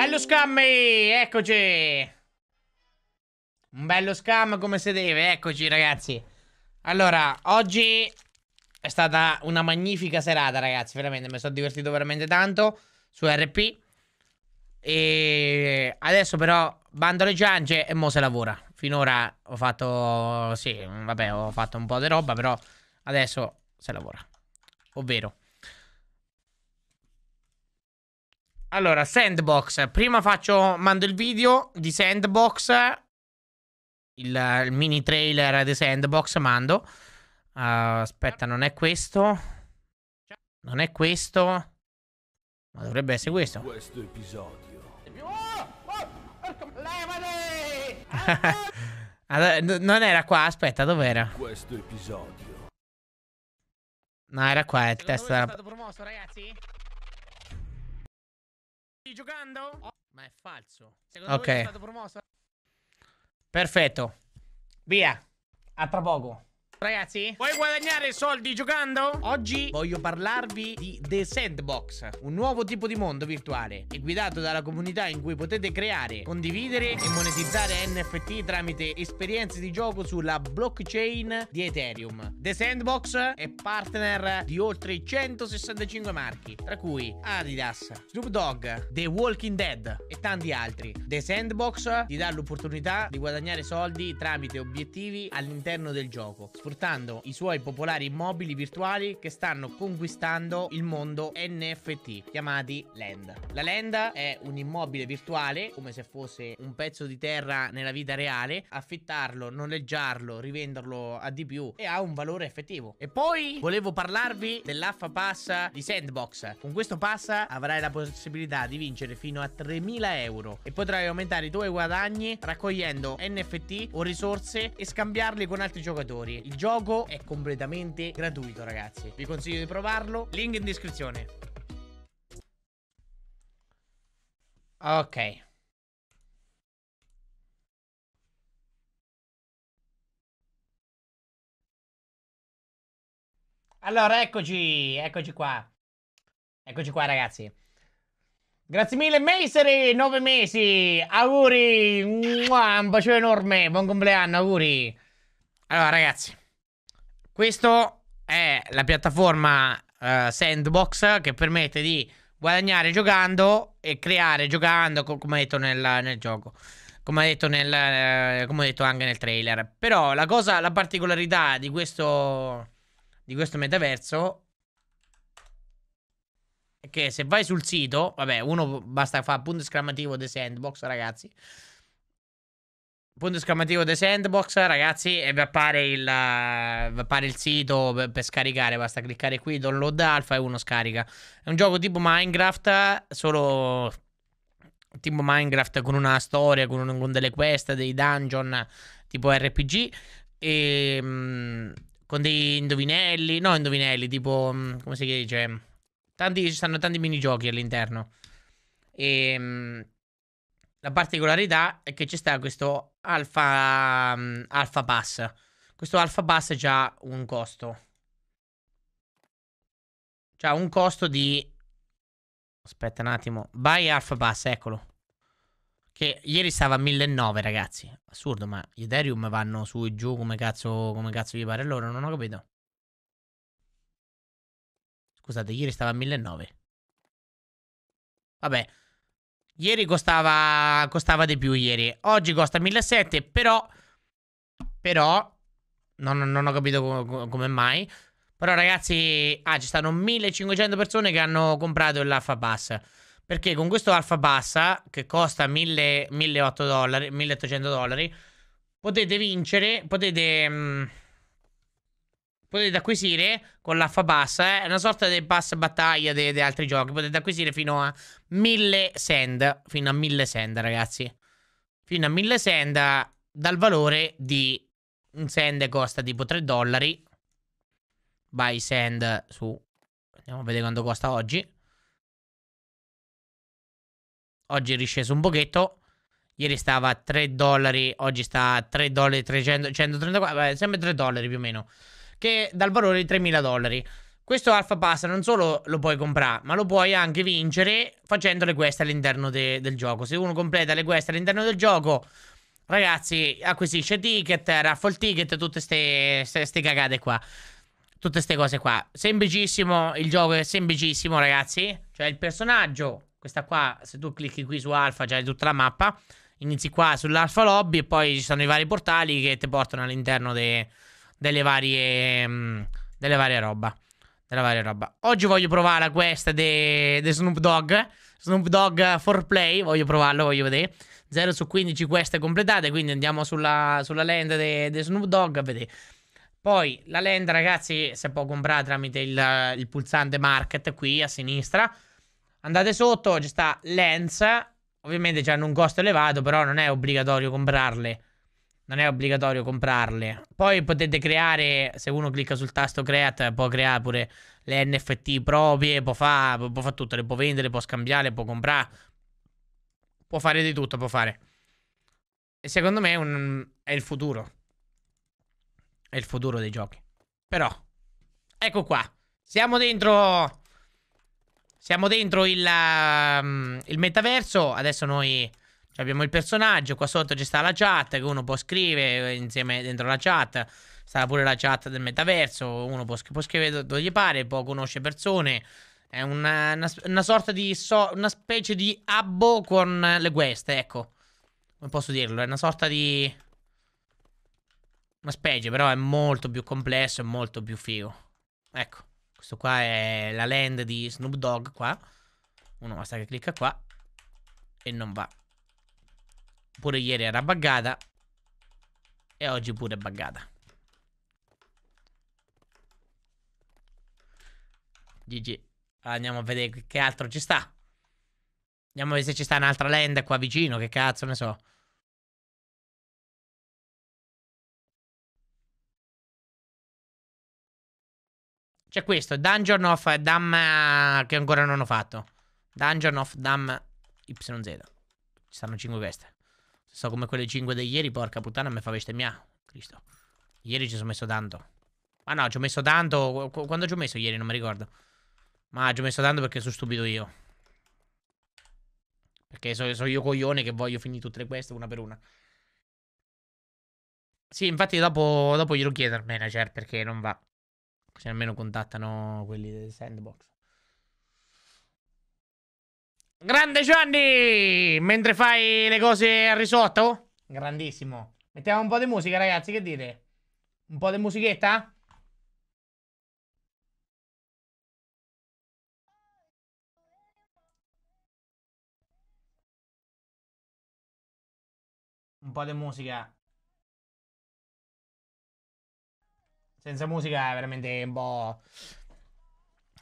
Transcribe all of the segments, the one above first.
Bello scam, eh, eccoci. Un bello scam come si deve, eccoci ragazzi. Allora, oggi è stata una magnifica serata ragazzi, veramente, mi sono divertito veramente tanto su RP. E adesso però bando alle ciance e mo se lavora. Finora ho fatto, sì, vabbè, ho fatto un po' di roba, però adesso se lavora. Ovvero, Allora, sandbox. Prima faccio, mando il video di sandbox. Il, il mini trailer di sandbox mando. Uh, aspetta, non è questo. Non è questo. Ma dovrebbe essere questo. Questo episodio. non era qua, aspetta, dov'era? Questo episodio. No, era qua, eh, è il testo È stato promosso, ragazzi? Stai giocando? Oh. Ma è falso. Secondo ok. Perfetto. Via. A tra poco. Ragazzi, vuoi guadagnare soldi giocando? Oggi voglio parlarvi di The Sandbox, un nuovo tipo di mondo virtuale. È guidato dalla comunità in cui potete creare, condividere e monetizzare NFT tramite esperienze di gioco sulla blockchain di Ethereum. The Sandbox è partner di oltre 165 marchi, tra cui Adidas, Snoop Dogg, The Walking Dead e tanti altri. The Sandbox ti dà l'opportunità di guadagnare soldi tramite obiettivi all'interno del gioco sfruttando i suoi popolari immobili virtuali che stanno conquistando il mondo NFT, chiamati Land. La Land è un immobile virtuale, come se fosse un pezzo di terra nella vita reale, affittarlo, noleggiarlo, rivenderlo a di più e ha un valore effettivo. E poi volevo parlarvi dell'Affa Pass di Sandbox. Con questo pass avrai la possibilità di vincere fino a 3000 euro e potrai aumentare i tuoi guadagni raccogliendo NFT o risorse e scambiarli con altri giocatori. Il gioco è completamente gratuito ragazzi Vi consiglio di provarlo Link in descrizione Ok Allora, eccoci, eccoci qua. Eccoci qua, ragazzi. Grazie mille, Meiseri, nove mesi. Auguri, un bacio enorme, buon compleanno, auguri. Allora, ragazzi. Questo è la piattaforma uh, sandbox che permette di guadagnare giocando e creare giocando, come detto nel, nel gioco. Come detto, nel, eh, come detto anche nel trailer. Però la cosa, la particolarità di questo, di questo metaverso è che se vai sul sito, vabbè, uno basta fare punto esclamativo The Sandbox, ragazzi. Punto esclamativo The Sandbox, ragazzi, e vi appare il, eh, vi appare il sito per, per, scaricare, basta cliccare qui, download alpha e uno scarica. È un gioco tipo Minecraft, solo tipo Minecraft con una storia, con, con delle quest, dei dungeon, tipo RPG, e ehm, con dei indovinelli, no indovinelli, tipo, mm, come si dice, tanti, ci stanno tanti minigiochi all'interno. E... Ehm, la particolarità è che c'è sta questo alfa, um, alfa pass. Questo alfa pass ha un costo. cioè un costo di... Aspetta un attimo. Buy alfa pass, eccolo. Che ieri stava a 1009 ragazzi. Assurdo, ma gli Ethereum vanno su e giù come cazzo, come cazzo gli pare loro, non ho capito. Scusate, ieri stava a 1009 Vabbè. Ieri costava, costava di più ieri. Oggi costa 1.700, però... Però... Non, non ho capito com come mai. Però ragazzi... Ah, ci stanno 1.500 persone che hanno comprato l'Alpha Pass. Perché con questo Alpha Pass, che costa 1.800 dollari, dollari, potete vincere... Potete... Mh, mm, Potete acquisire con l'affa bassa, eh, è eh, una sorta di pass battaglia di altri giochi. Potete acquisire fino a 1000 send. Fino a 1000 send, ragazzi. Fino a 1000 send dal valore di un send costa tipo 3 dollari. Buy send su. Andiamo a vedere quanto costa oggi. Oggi è risceso un pochetto. Ieri stava a 3 dollari, oggi sta a 3 dollari 300, 134, beh, sempre 3 dollari più o meno che dal valore di 3.000 dollari. Questo Alpha Pass non solo lo puoi comprare, ma lo puoi anche vincere facendo le quest all'interno de del gioco. Se uno completa le quest all'interno del gioco, ragazzi, acquisisce ticket, raffle ticket, tutte queste cagate qua. Tutte queste cose qua. Semplicissimo, il gioco è semplicissimo, ragazzi. Cioè il personaggio, questa qua, se tu clicchi qui su Alpha, c'è tutta la mappa. Inizi qua sull'Alpha Lobby e poi ci sono i vari portali che ti portano all'interno dei delle varie, mm, delle varie roba. Della varia roba. Oggi voglio provare la quest di Snoop Dogg. Snoop Dogg 4Play, voglio provarlo, voglio vedere. 0 su 15 queste completate, quindi andiamo sulla, sulla land di Snoop Dogg a vedere. Poi la land, ragazzi, si può comprare tramite il, il, pulsante market qui a sinistra. Andate sotto, ci sta lens. Ovviamente hanno un costo elevato, però non è obbligatorio comprarle non è obbligatorio comprarle. Poi potete creare, se uno clicca sul tasto create, può creare pure le NFT proprie, può fare può fa tutto, le può vendere, può scambiare, può comprare. Può fare di tutto, può fare. E secondo me è, un, è il futuro. È il futuro dei giochi. Però, ecco qua. Siamo dentro... Siamo dentro il, um, il metaverso. Adesso noi... Abbiamo il personaggio, qua sotto ci sta la chat che uno può scrivere eh, insieme dentro la chat. Sta pure la chat del metaverso, uno può, può scrivere dove gli pare, può conoscere persone. È una, una, una sorta di... So, una specie di abbo con le quest, ecco. Come posso dirlo? È una sorta di... Una specie, però è molto più complesso e molto più figo. Ecco, questo qua è la land di Snoop Dogg qua. Uno basta che clicca qua e non va. Pure ieri era buggata. E oggi pure è buggata. GG. Andiamo a vedere che altro ci sta. Andiamo a vedere se ci sta un'altra land qua vicino. Che cazzo ne so. C'è questo, Dungeon of Dam che ancora non ho fatto. Dungeon of Dam YZ. Ci stanno 5 queste. So come quelle 5 di ieri, porca puttana, mi fa bestemmiare. Cristo. Ieri ci sono messo tanto. Ma ah, no, ci ho messo tanto. quando ci ho messo ieri, non mi ricordo. Ma ci ho messo tanto perché sono stupido io. Perché sono so io coglione che voglio finire tutte le queste una per una. Sì, infatti dopo, dopo glielo chiedo al manager cioè, perché non va. Così almeno contattano quelli del sandbox. Grande Gianni! Mentre fai le cose al risotto? Grandissimo. Mettiamo un po' di musica, ragazzi, che dite? Un po' di musichetta? Un po' di musica. Senza musica è veramente un po'...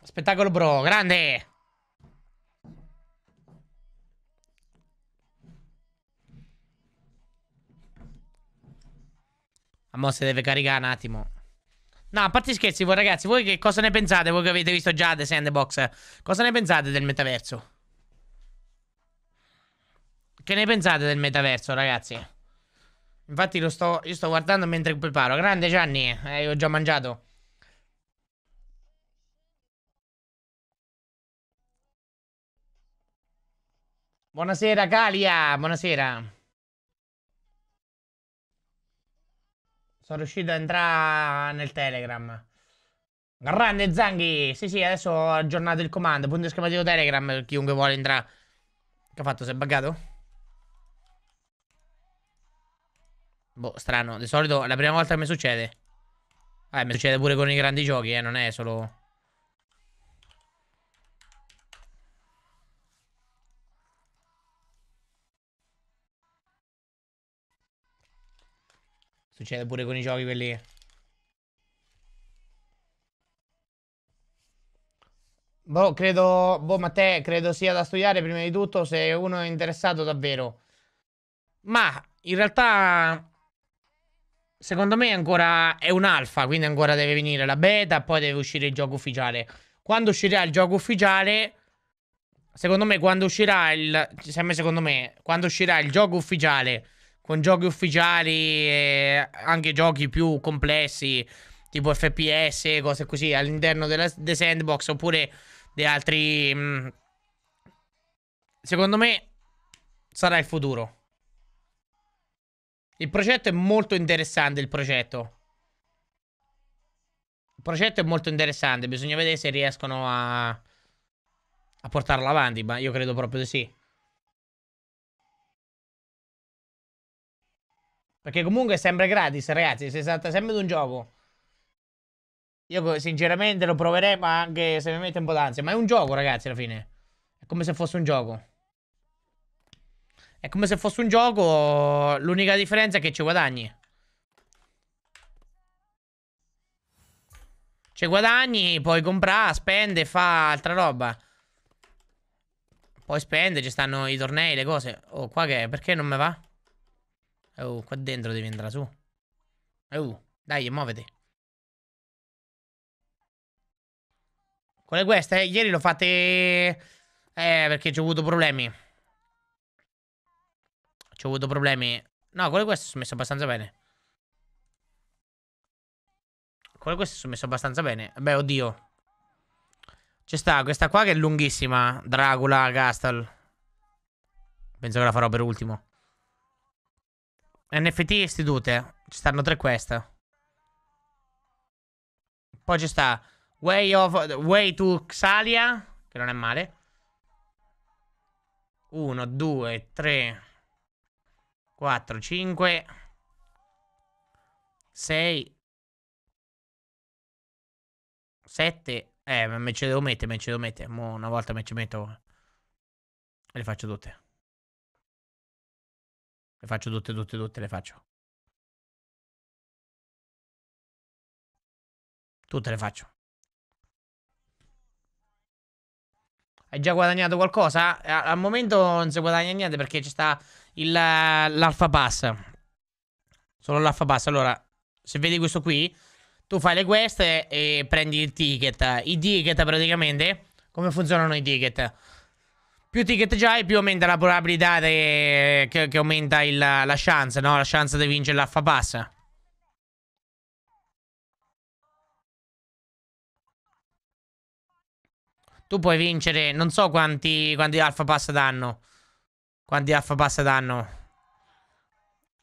Spettacolo bro, grande! Mo se deve caricare un attimo. No, a parte scherzi, voi ragazzi, voi che cosa ne pensate? Voi che avete visto già The Sandbox, cosa ne pensate del metaverso? Che ne pensate del metaverso, ragazzi? Infatti lo sto, io sto guardando mentre preparo. Grande Gianni, eh, io ho già mangiato. Buonasera Calia, buonasera. Sono riuscito a entrare nel Telegram. Grande Zanghi! Sì, sì, adesso ho aggiornato il comando. Punto esclamativo Telegram chiunque vuole entrare. Che ha fatto? Si è buggato? Boh, strano. Di solito è la prima volta che mi succede. Eh, mi succede pure con i grandi giochi, eh. Non è solo... Succede pure con i giochi quelli... Boh, credo... Boh, ma te credo sia da studiare prima di tutto se uno è interessato davvero. Ma, in realtà... Secondo me ancora è un alfa, quindi ancora deve venire la beta, poi deve uscire il gioco ufficiale. Quando uscirà il gioco ufficiale... Secondo me quando uscirà il... Sempre cioè, secondo me, quando uscirà il gioco ufficiale con giochi ufficiali e anche giochi più complessi, tipo FPS, cose così, all'interno della The Sandbox oppure di altri... Mm, secondo me sarà il futuro. Il progetto è molto interessante, il progetto. Il progetto è molto interessante, bisogna vedere se riescono a, a portarlo avanti, ma io credo proprio di sì. Perché comunque è sempre gratis, ragazzi. Si tratta sempre di un gioco. Io sinceramente lo proverei, ma anche se mi mette un po' d'ansia. Ma è un gioco, ragazzi, alla fine. È come se fosse un gioco. È come se fosse un gioco. L'unica differenza è che ci guadagni. Ci guadagni, poi compra, spende, fa altra roba. Poi spende, ci stanno i tornei, le cose. Oh, qua che è? Perché non me va? Oh, qua dentro devi entrare su. Oh, dai, muovete. Qual è questa? Eh, ieri l'ho fatta... Eh, perché ci ho avuto problemi. Ci ho avuto problemi. No, quelle queste sono messo abbastanza bene. Quelle queste sono messo abbastanza bene. Beh, oddio. C'è sta questa qua che è lunghissima. Dracula Castle. Penso che la farò per ultimo. NFT istitute. Ci stanno tre queste. Poi ci sta Way, of, Way to Xalia, che non è male. Uno, due, tre, 4, 5, 6, 7. Eh, me ce devo mettere, me ce devo mettere. Mo una volta me ci metto. E le faccio tutte. Le faccio tutte, tutte, tutte, le faccio. Tutte le faccio. Hai già guadagnato qualcosa? Al momento non si guadagna niente perché ci sta l'alfa pass. Solo l'alfa pass. Allora, se vedi questo qui, tu fai le quest e prendi il ticket. I ticket praticamente, come funzionano i ticket? Più ticket già e più aumenta la probabilità de... che, che, aumenta il, la chance, no? La chance di vincere l'affa pass. Tu puoi vincere non so quanti, quanti alfa pass danno. Quanti alfa pass danno.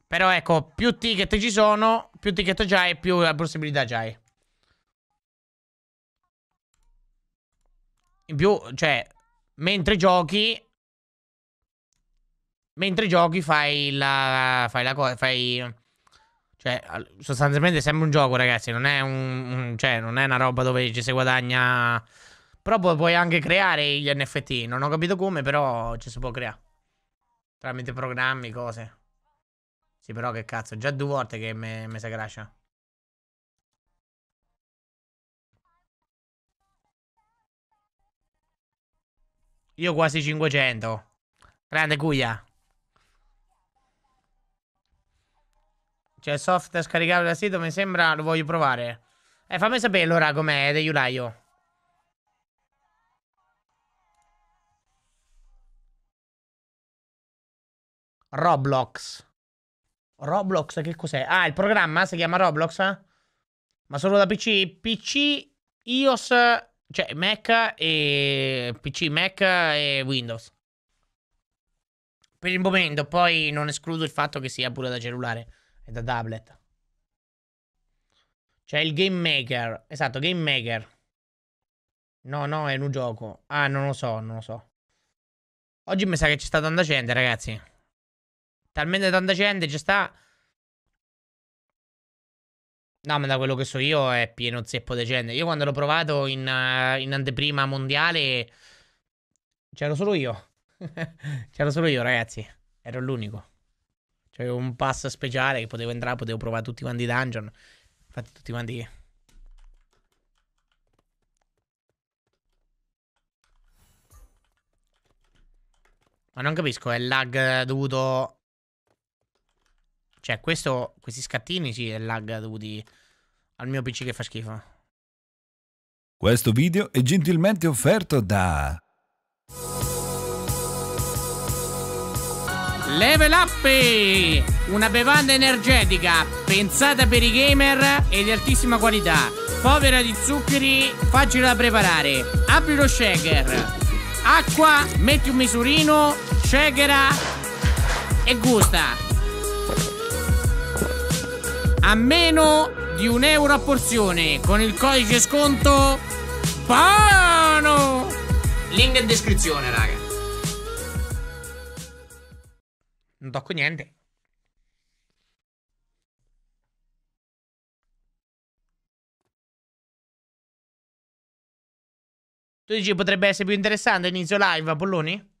Però ecco, più ticket ci sono, più ticket già e più la possibilità già hai. In più, cioè, mentre giochi mentre giochi fai la fai la cosa fai cioè sostanzialmente sembra un gioco ragazzi non è un, un, cioè non è una roba dove ci si guadagna però puoi anche creare gli NFT non ho capito come però ci si può creare tramite programmi cose sì però che cazzo già due volte che mi si crasha Io quasi 500. Grande Guglia. C'è il soft da scaricare da sito, mi sembra, lo voglio provare. eh, fammi sapere allora com'è degli Ulaio. Roblox. Roblox che cos'è? Ah, il programma si chiama Roblox? Ma solo da PC? PC, iOS cioè, Mac e PC, Mac e Windows. Per il momento, poi non escludo il fatto che sia pure da cellulare e da tablet. Cioè, il Game Maker. Esatto, Game Maker. No, no, è un gioco. Ah, non lo so, non lo so. Oggi mi sa che c'è sta tanta gente, ragazzi. Talmente tanta gente, c'è sta... No, ma da quello che so io è pieno zeppo di gente. Io quando l'ho provato in, uh, in anteprima mondiale c'ero solo io. c'ero solo io, ragazzi. Ero l'unico. C'avevo un pass speciale che potevo entrare, potevo provare tutti quanti i dungeon. Infatti tutti quanti... Ma non capisco, è il lag dovuto cioè, questo, questi scattini, sì, è lag dovuti al mio PC che fa schifo. Questo video è gentilmente offerto da... Level Up! Una bevanda energetica pensata per i gamer e di altissima qualità. Povera di zuccheri, facile da preparare. Apri lo shaker. Acqua, metti un misurino, shakera e gusta a meno di un euro a porzione con il codice sconto BONO link in descrizione raga non tocco niente tu dici potrebbe essere più interessante inizio live Polloni?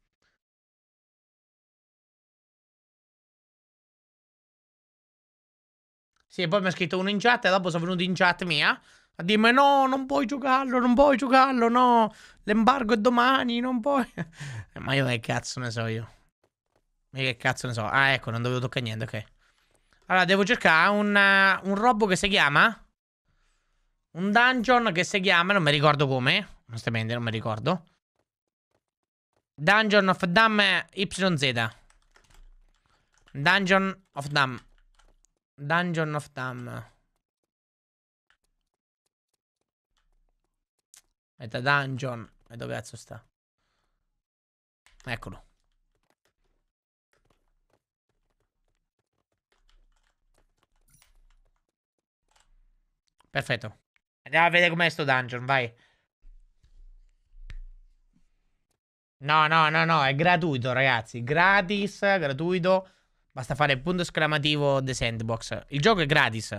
Sì, poi mi ha scritto uno in chat e dopo sono venuto in chat mia a dirmi no, non puoi giocarlo, non puoi giocarlo, no, l'embargo è domani, non puoi. Ma io che cazzo ne so io. Ma che cazzo ne so. Ah, ecco, non dovevo toccare niente, ok. Allora, devo cercare un, uh, un robo che si chiama... Un dungeon che si chiama, non mi ricordo come, onestamente non mi ricordo. Dungeon of Dam YZ. Dungeon of Dam. Dungeon of Dam. Aspetta, dungeon. E dove cazzo sta? Eccolo. Perfetto. Andiamo a vedere com'è sto dungeon, vai. No, no, no, no, è gratuito, ragazzi. Gratis, gratuito. Basta fare punto esclamativo The Sandbox. Il gioco è gratis.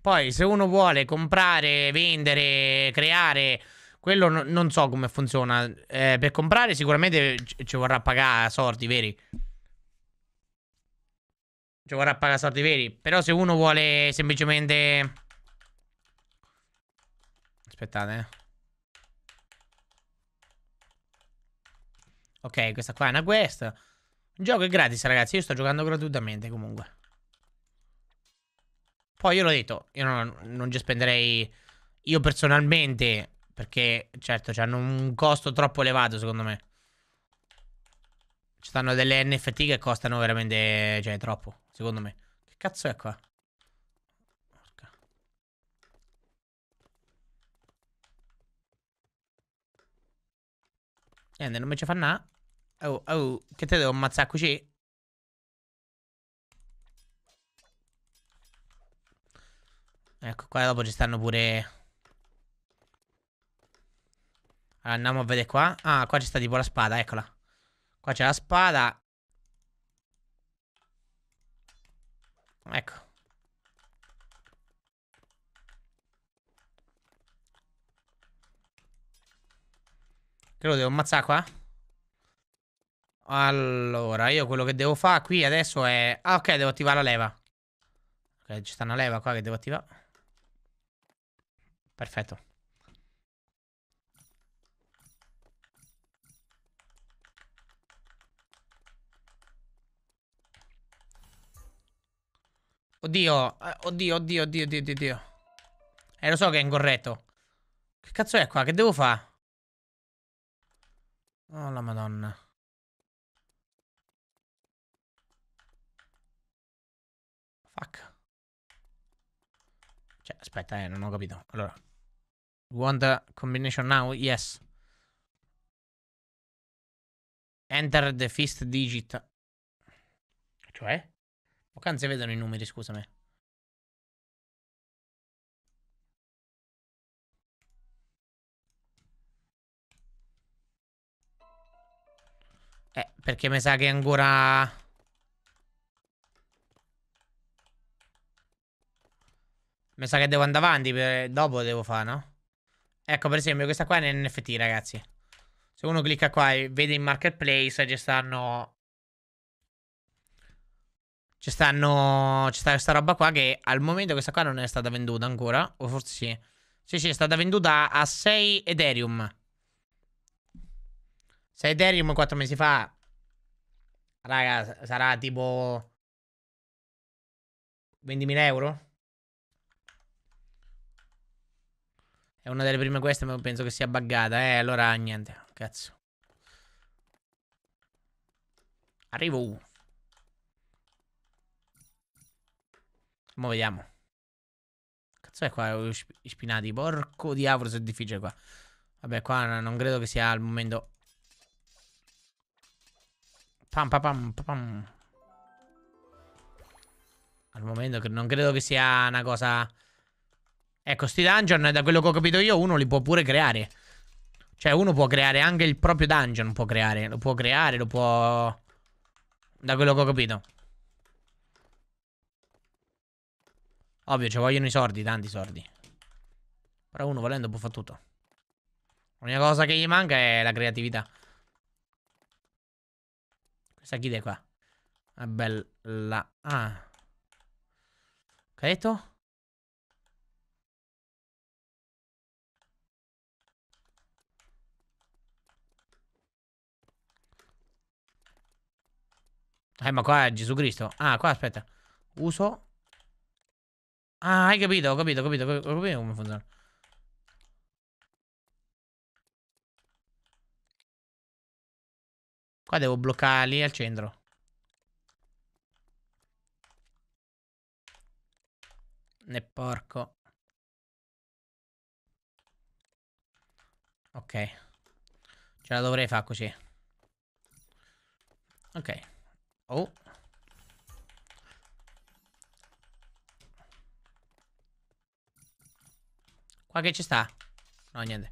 Poi, se uno vuole comprare, vendere, creare, quello no, non so come funziona. Eh, per comprare, sicuramente ci vorrà pagare sordi veri. Ci vorrà pagare sordi veri. Però, se uno vuole semplicemente. Aspettate, eh. Ok, questa qua è una quest. Il gioco è gratis, ragazzi. Io sto giocando gratuitamente comunque. Poi io l'ho detto, io non, non ci spenderei... Io personalmente, perché certo hanno un costo troppo elevato secondo me. Ci stanno delle NFT che costano veramente, cioè, troppo, secondo me. Che cazzo è qua? Porca. Niente, non mi ci fa na. Oh, oh, che te devo ammazzare così? Ecco, qua dopo ci stanno pure... Allora, andiamo a vedere qua. Ah, qua ci sta tipo la spada, eccola. Qua c'è la spada. Ecco. Che lo devo ammazzare qua? Allora, io quello che devo fare qui adesso è... Ah, ok, devo attivare la leva. Ok, ci sta una leva qua che devo attivare. Perfetto. Oddio, eh, oddio, oddio, oddio, oddio, oddio. Eh, lo so che è incorretto. Che cazzo è qua? Che devo fare? Oh, la madonna. Fuck. Cioè, aspetta, eh, non ho capito. Allora. Want the combination now? Yes. Enter the fist digit. Cioè? Poc'anzi vedono i numeri, scusami. Eh, perché mi sa che ancora... Mi sa che devo andare avanti, per... dopo devo fare, no? Ecco, per esempio, questa qua è un NFT, ragazzi. Se uno clicca qua e vede in marketplace, ci stanno... Ci stanno... Ci sta questa roba qua che al momento questa qua non è stata venduta ancora. O forse sì. Sì, sì, è stata venduta a 6 Ethereum. 6 Ethereum 4 mesi fa... Raga, sarà tipo... 20.000 euro? È una delle prime queste, ma penso che sia buggata. Eh, allora niente. Cazzo. Arrivo. Mo' vediamo. Cazzo è qua? I Spinati. Porco diavolo, se è difficile qua. Vabbè, qua non credo che sia al momento. Pam pam pam pam. Al momento non credo che sia una cosa Ecco, sti dungeon, da quello che ho capito io, uno li può pure creare. Cioè, uno può creare anche il proprio dungeon, può creare. Lo può creare, lo può... Da quello che ho capito. Ovvio, ci vogliono i sordi, tanti sordi. Però uno volendo può fare tutto. L'unica cosa che gli manca è la creatività. Questa chi è qua? È bella. Ah. Che hai detto? Eh, ma qua è Gesù Cristo. Ah, qua aspetta. Uso. Ah, hai capito, ho capito, ho capito, ho capito come funziona. Qua devo bloccarli al centro. Ne porco. Ok. Ce la dovrei fare così. Ok. Oh. Qua che ci sta? No, niente.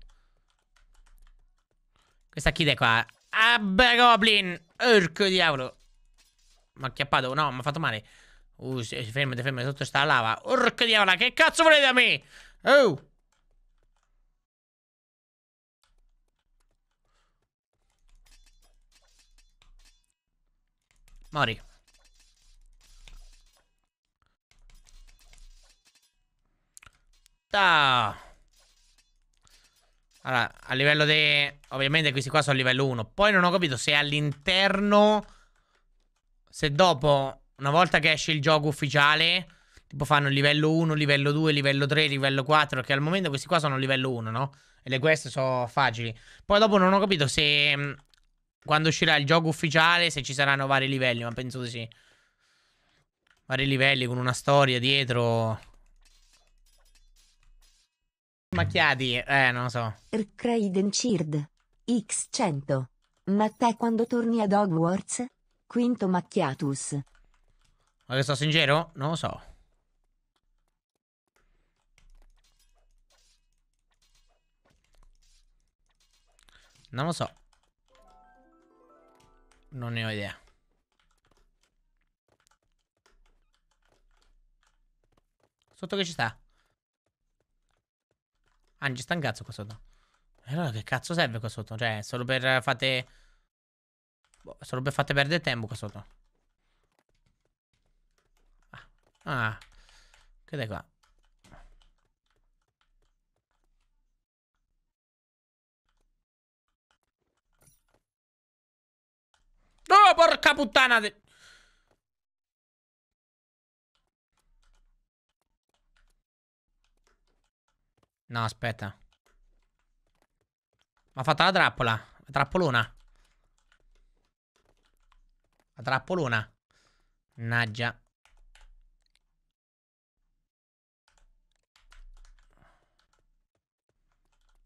Questa chi è qua. Ah, Goblin! Urco diavolo! Mi ha acchiappato. No, mi ha fatto male. Uh, fermate, fermate, sotto sta lava. Urco diavolo, che cazzo volete da me? Oh! Mori. Ah. Allora, a livello di... Ovviamente questi qua sono a livello 1. Poi non ho capito se all'interno... Se dopo, una volta che esce il gioco ufficiale... Tipo fanno livello 1, livello 2, livello 3, livello 4. Che al momento questi qua sono livello 1, no? E le quest sono facili. Poi dopo non ho capito se quando uscirà il gioco ufficiale, se ci saranno vari livelli, ma penso di sì. Vari livelli con una storia dietro. Macchiati, eh, non lo so. Er Craiden Chird. X100. Ma te quando torni ad Hogwarts? Quinto Macchiatus. Ma che sto sincero? Non lo so. Non lo so. Non ne ho idea. Sotto che ci sta? Ah, ci sta un cazzo qua sotto. E allora che cazzo serve qua sotto? Cioè, solo per fate... Boh, solo per fate perdere tempo qua sotto. Ah. ah. Che dai qua? Oh, porca puttana! De... No, aspetta. Ma ha fatto la trappola. La trappolona. La trappolona. Naggia.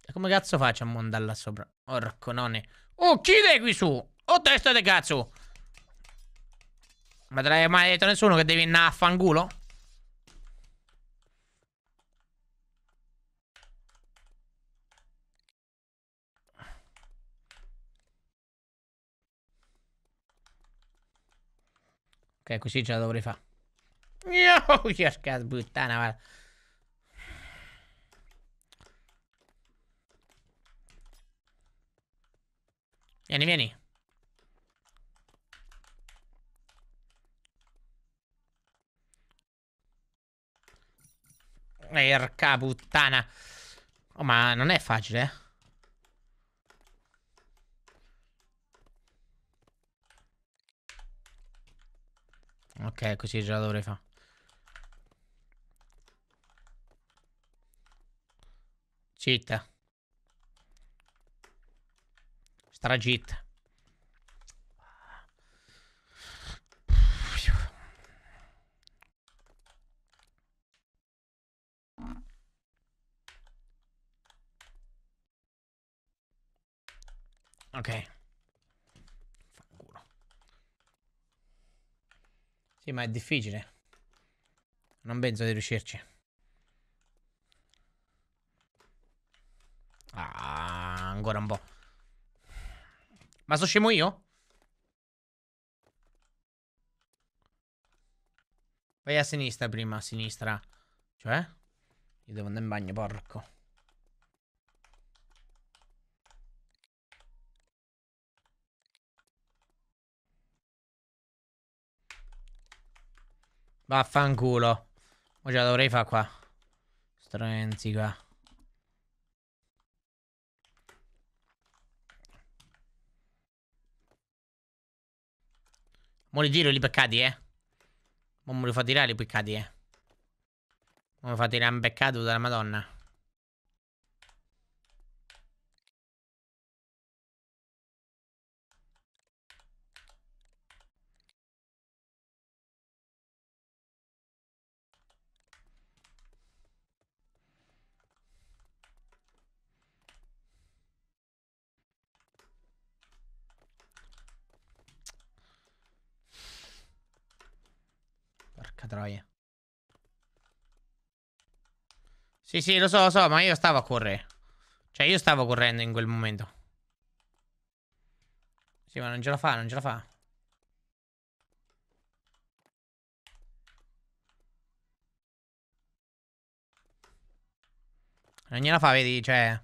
E come cazzo faccio a mondarla sopra? Orco nonne. Oh, chi qui su? Oh testa di cazzo Ma te l'hai mai detto nessuno che devi andare a fangulo? Ok, così ce la dovrei fare. Yo, cerca sbuttana, guarda. Vieni, vieni. Erca puttana. Oh, ma non è facile, eh. Ok, così già dovrei fare. Cheat. Stragit. è difficile. Non penso di riuscirci. Ah, ancora un po'. Ma sono scemo io? Vai a sinistra prima, a sinistra. Cioè? Io devo andare in bagno, porco. Vaffanculo. Mo ce la dovrei fare qua. Strenzi qua. Mo li giro li peccati, eh. Mo me li fa tirare i peccati, eh. Mo mi fa tirare un peccato dalla madonna. troia. Sì, sì, lo so, lo so, ma io stavo a correre. Cioè, io stavo correndo in quel momento. Sì, ma non ce la fa, non ce la fa. Non gliela fa, vedi, cioè...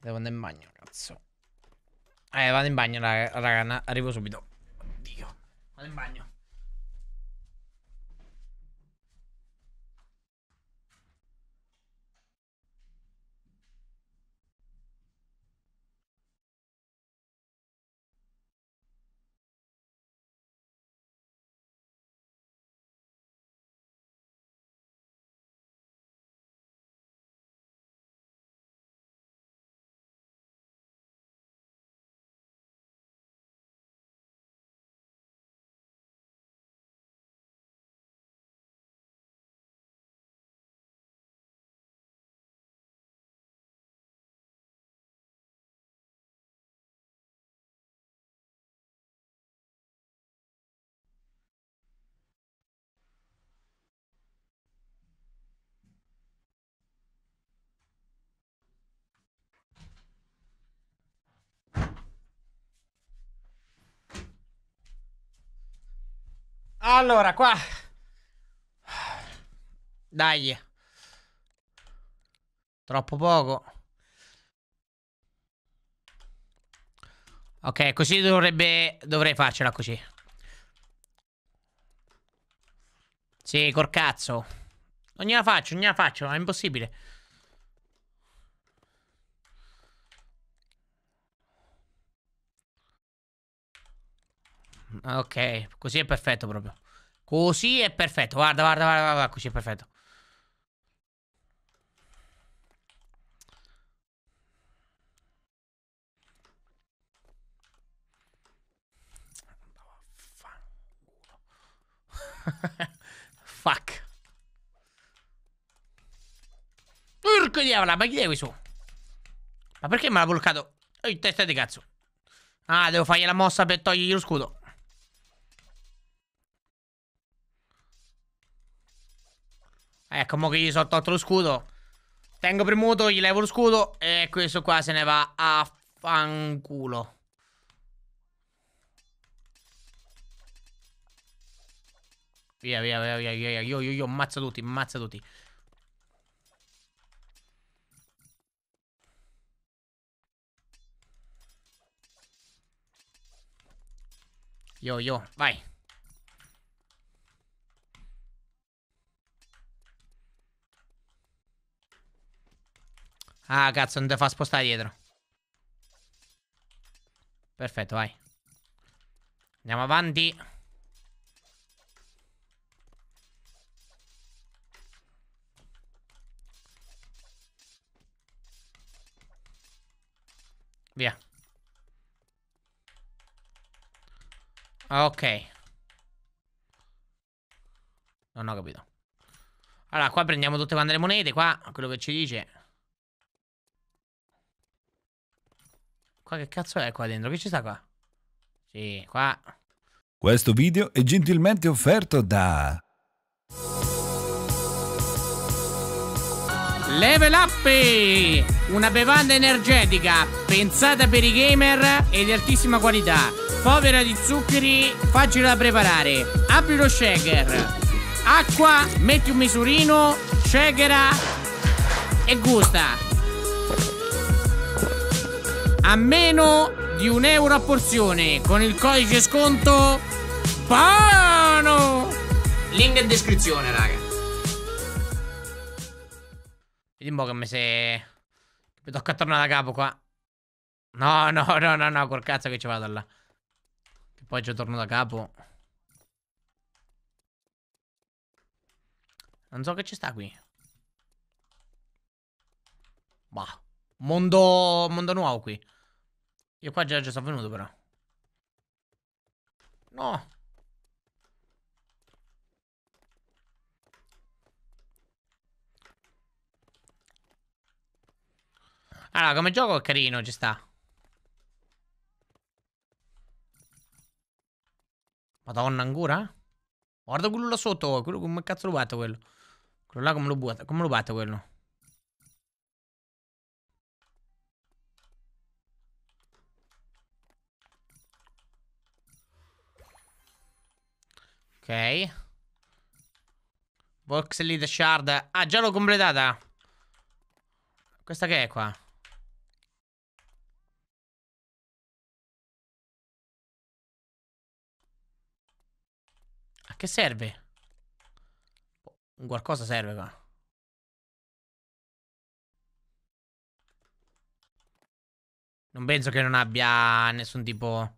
Devo andare in bagno, cazzo. Eh, vado in bagno, raga, raga arrivo subito. Oddio. en baño. Allora, qua... Dai. Troppo poco. Ok, così dovrebbe... Dovrei farcela così. Sì, col cazzo. Non gliela faccio, non gliela faccio, è impossibile. Ah, ok, così è perfetto proprio. Così è perfetto. Guarda, guarda, guarda, guarda, così è perfetto. Fuck. Porco diavola, ma chi è qui su? Ma perché me l'ha bloccato? Ehi, testa di cazzo. Ah, devo fargli la mossa per togliergli lo scudo. Eh, ecco, mo che gli sono tolto lo scudo. Tengo premuto, gli levo lo scudo e questo qua se ne va a fanculo. Via, via, via, via, via. Io, io, io, ammazzo tutti, ammazzo tutti. Io, io, vai. Ah, cazzo, non ti fa spostare dietro. Perfetto, vai. Andiamo avanti. Via. Ok. Non ho capito. Allora, qua prendiamo tutte quante le monete. Qua, quello che ci dice... Qua che cazzo è qua dentro? Che ci sta qua? Sì, qua. Questo video è gentilmente offerto da... Level Up! Una bevanda energetica pensata per i gamer e di altissima qualità. Povera di zuccheri, facile da preparare. Apri lo shaker. Acqua, metti un misurino, shakera e gusta a meno di un euro a porzione con il codice sconto PANO link in descrizione raga vediamo che mi se mi tocca tornare da capo qua no no no no no col cazzo che ci vado là che poi ci torno da capo non so che ci sta qui bah mondo mondo nuovo qui io qua già, già sono venuto però. No. Allora, come gioco è carino, ci sta. Madonna, ancora? Guarda quello là sotto, quello come cazzo lo batte quello. Quello là come lo batte, come lo batte quello. Ok. Box lead shard. Ah, già l'ho completata. Questa che è qua? A che serve? Qualcosa serve qua. Non penso che non abbia nessun tipo...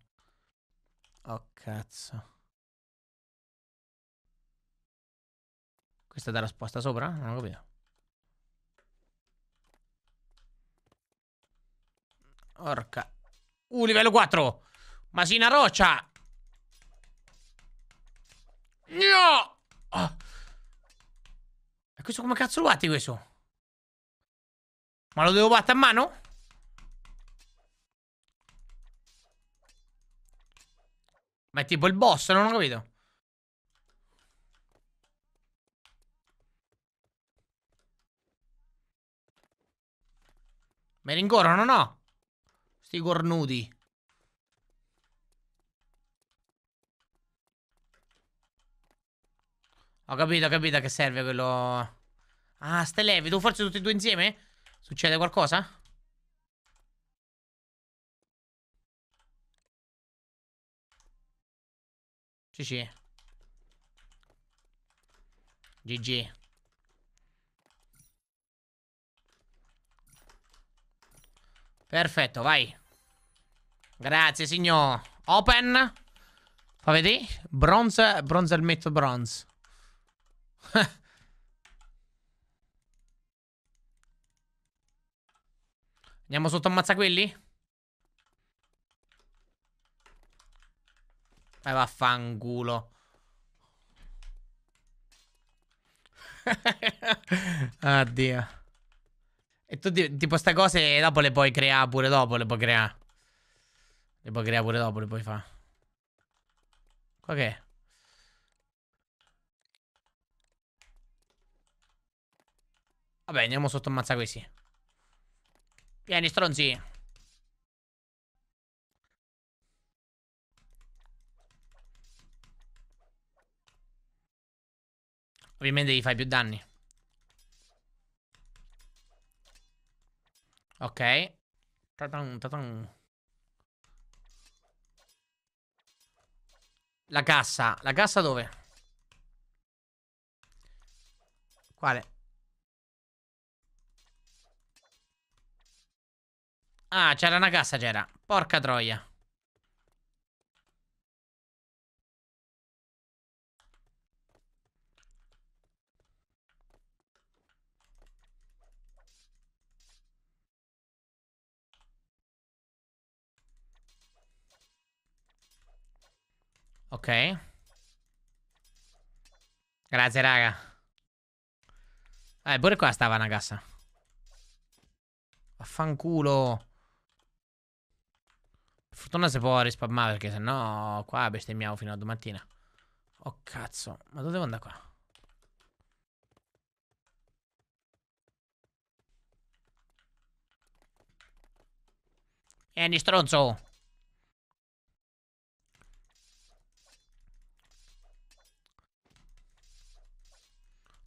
Oh, cazzo. Questa è da risposta sopra? Non ho capito. Orca. Uh, livello 4. Masina roccia. No! Oh. Ah. E questo come cazzo lo batti questo? Ma lo devo battere a mano? Ma è tipo il boss, non ho capito. Me rincorrono, no? Sti cornuti. Ho capito, ho capito che serve quello... Ah, ste levito, forse tutti e due insieme? Succede qualcosa? Sì, sì. GG. Perfetto, vai. Grazie, signor. Open. Fa vedere. Bronze, bronze elmetto bronze. Andiamo sotto ammazza quelli? Vai eh, vaffanculo. Addio. E tu tipo queste cose dopo le puoi creare pure dopo, le puoi creare. Le puoi creare pure dopo, le puoi fare. Qua che è? Vabbè, andiamo sotto ammazza questi. Vieni, stronzi. Ovviamente gli fai più danni. Ok. Tadam, tadam. La cassa. La cassa dove? Quale? Ah, c'era una cassa, c'era. Porca troia. Ok. Grazie, raga. Eh, pure qua stava una cassa. Vaffanculo. Per fortuna si può risparmiare perché sennò qua bestemmiamo fino a domattina. Oh, cazzo. Ma dove devo andare qua? Vieni, stronzo.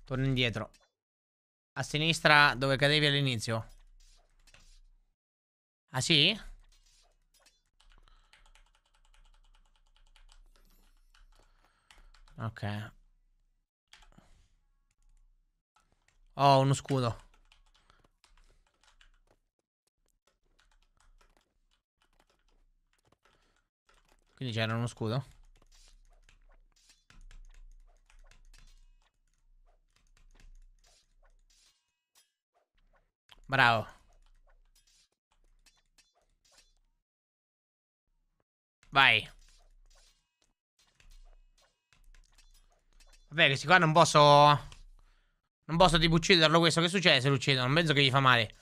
Torna indietro. A sinistra dove cadevi all'inizio. Ah sì? Ok. Oh, uno scudo. Quindi c'era uno scudo? Bravo. Vai. Vabbè, questi qua non posso... Non posso tipo ucciderlo questo. Che succede se lo uccido? Non penso che gli fa male.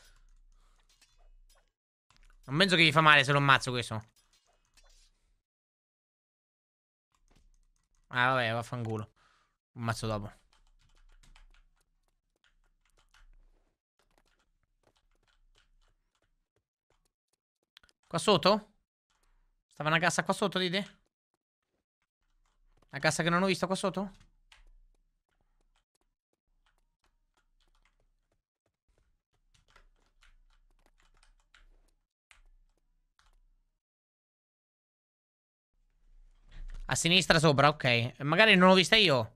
Non penso che gli fa male se lo ammazzo questo. Ah, vabbè, vaffanculo. Ammazzo dopo. Qua sotto? Stava una cassa qua sotto, dite? Una cassa che non ho visto qua sotto? A sinistra sopra, ok. Magari non l'ho vista io.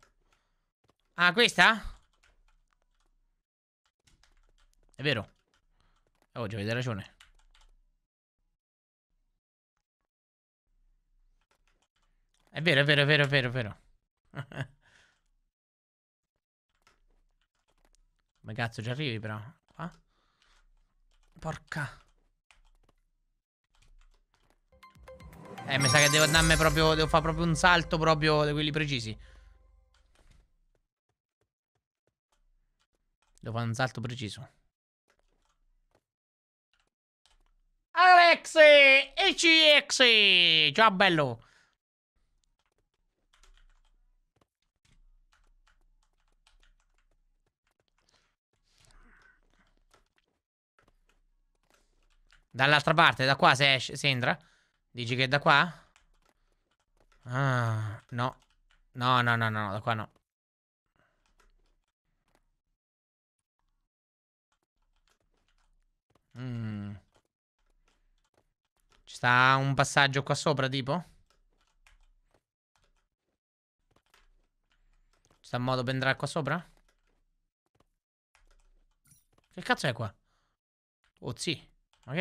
Ah, questa? È vero. Oh, già avete ragione. È vero, è vero, è vero, è vero, è vero. Ma cazzo, ci arrivi però? Qua? Ah. Porca. Eh, mi sa che devo andarmi proprio... Devo fare proprio un salto proprio di quelli precisi. Devo fare un salto preciso. Alexi! ECX! Ciao bello! Dall'altra parte, da qua se esce, se entra? Dici che è da qua? Ah, no. No, no, no, no, da qua no. Mm. Ci sta un passaggio qua sopra, tipo? Ci sta un modo per entrare qua sopra? Che cazzo è qua? Oh, sì. Ok.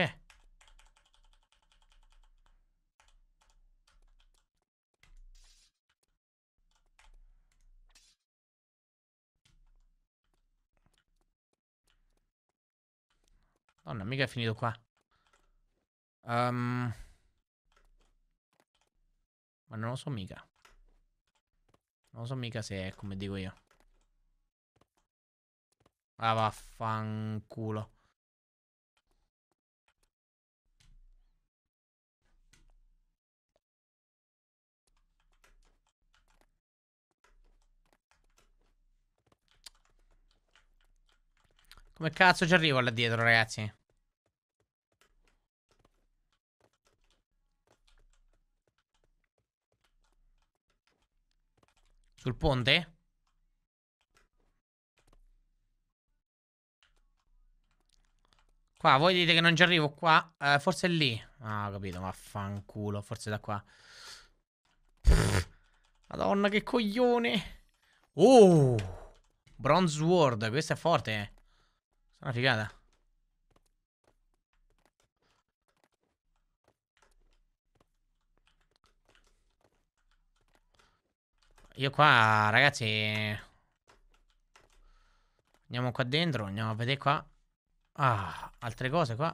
Madonna, mica è finito qua. Um, ma non lo so mica. Non lo so mica se è come dico io. Ah, vaffanculo. Come cazzo ci arrivo là dietro, ragazzi? Sul ponte? Qua, voi dite che non ci arrivo qua? Eh, forse è lì. Ah, ho capito, vaffanculo. Forse da qua. Pff, Madonna, che coglione. Oh! Bronze Sword, questo è forte. Una figata. Io qua, ragazzi... Andiamo qua dentro, andiamo a vedere qua. Ah, altre cose qua.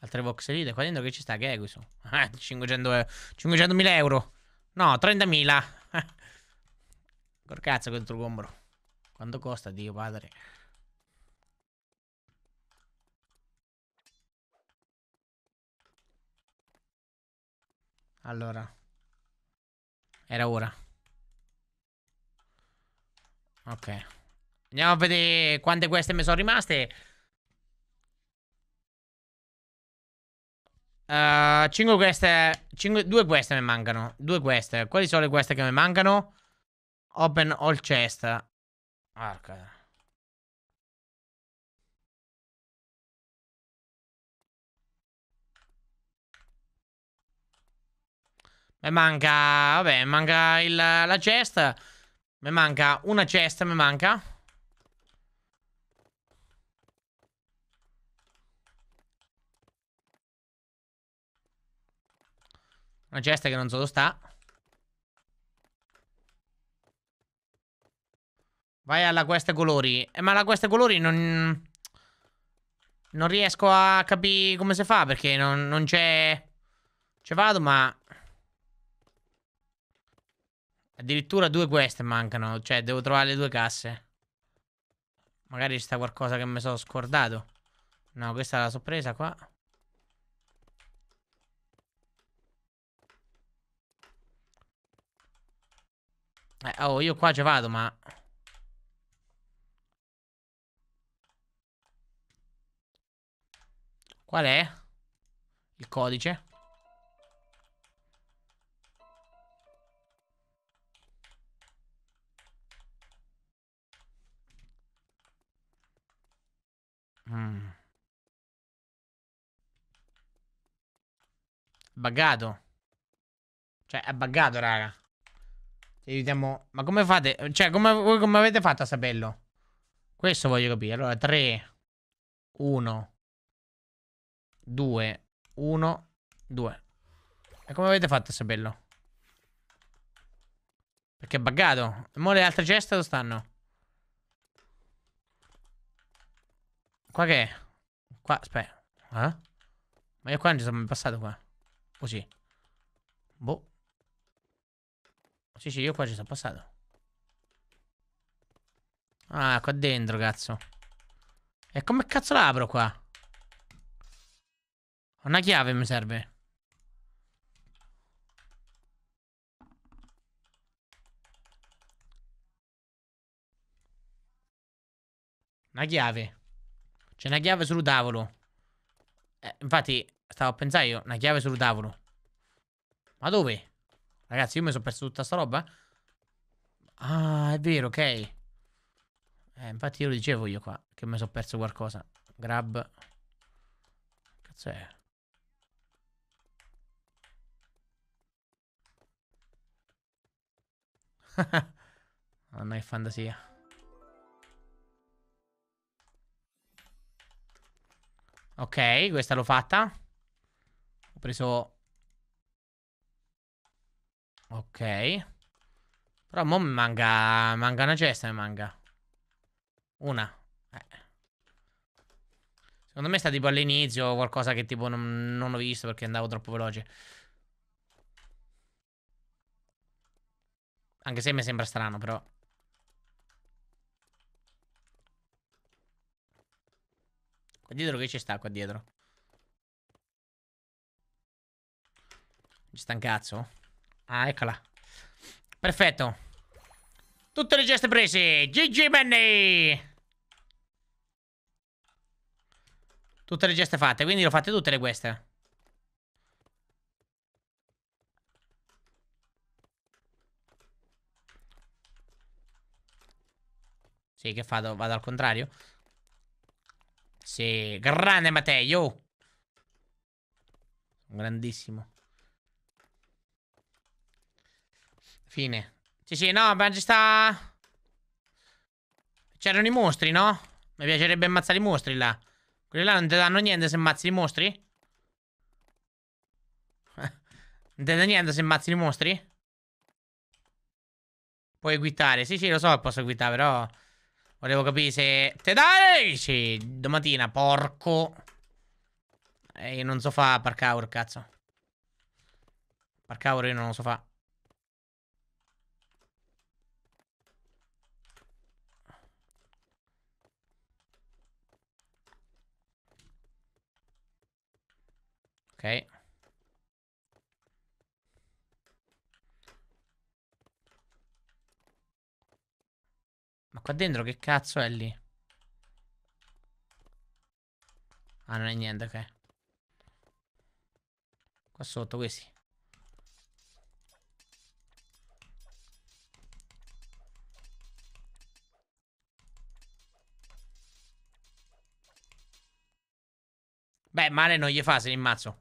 Altre voxelite. Qua dentro che ci sta? Che è questo? Eh, 500.000 500 euro. No, 30.000. Col cazzo quel tuo gombro. Quanto costa, Dio padre? Allora. Era ora. Ok. Andiamo a vedere quante queste mi sono rimaste. Uh, eh, 5 queste 5, 2 queste mi mancano 2 queste Quali sono le queste che mi mancano? Open all chest Arca Mi manca... Vabbè, mi manca il, la chest. Mi manca una chest, mi manca. Una chest che non so dove sta. Vai alla quest colori. Eh, ma la quest colori non... Non riesco a capire come si fa perché non, non c'è... Ci vado ma Addirittura due quest mancano. Cioè, devo trovare le due casse. Magari c'è qualcosa che mi sono scordato. No, questa è la sorpresa qua. Eh, oh, io qua ci vado, ma... Qual è? Il codice? Mm. Buggato. Cioè, è buggato, raga. Ci aiutiamo. Ma come fate? Cioè, come, voi come avete fatto a saperlo? Questo voglio capire. Allora, 3, 1, 2, 1, 2. E come avete fatto a saperlo? Perché è buggato. E mo le altre ceste dove stanno? Qua che è? Qua, aspetta. Eh? Ma io qua non ci sono mai passato qua. Così. Boh. Sì, sì, io qua ci sono passato. Ah, qua dentro, cazzo. E come cazzo l'apro qua? Una chiave mi serve. Una chiave. C'è una chiave sul tavolo. Eh, infatti, stavo a pensare io, una chiave sul tavolo. Ma dove? Ragazzi, io mi sono perso tutta sta roba. Ah, è vero, ok. Eh, infatti io lo dicevo io qua, che mi sono perso qualcosa. Grab. Cazzo è? Mamma che fantasia. Ok, questa l'ho fatta. Ho preso... Ok. Però mo mi manca... Manca una cesta, mi manca. Una. Eh. Secondo me sta tipo all'inizio qualcosa che tipo non, non ho visto perché andavo troppo veloce. Anche se mi sembra strano, però... Qua dietro che ci sta qua dietro? Ci sta un cazzo? Ah, eccola. Perfetto. Tutte le geste prese. GG Benny. Tutte le geste fatte, quindi le ho fatte tutte le queste. Sì, che vado, vado al contrario. Sì, grande Matteo. Grandissimo. Fine. Sì, sì, no, ma ci sta... C'erano i mostri, no? Mi piacerebbe ammazzare i mostri là. Quelli là non ti danno niente se ammazzi i mostri? non ti danno niente se ammazzi i mostri? Puoi guidare. Sì, sì, lo so posso guidare, però... Volevo capire se... Te dai! Sì, domattina, porco. eh, io non so fa parkour, cazzo. Parkour io non lo so fa. Ok. Qua dentro che cazzo è lì? Ah, non è niente, ok. Qua sotto, questi. Beh, male non gli fa se li ammazzo.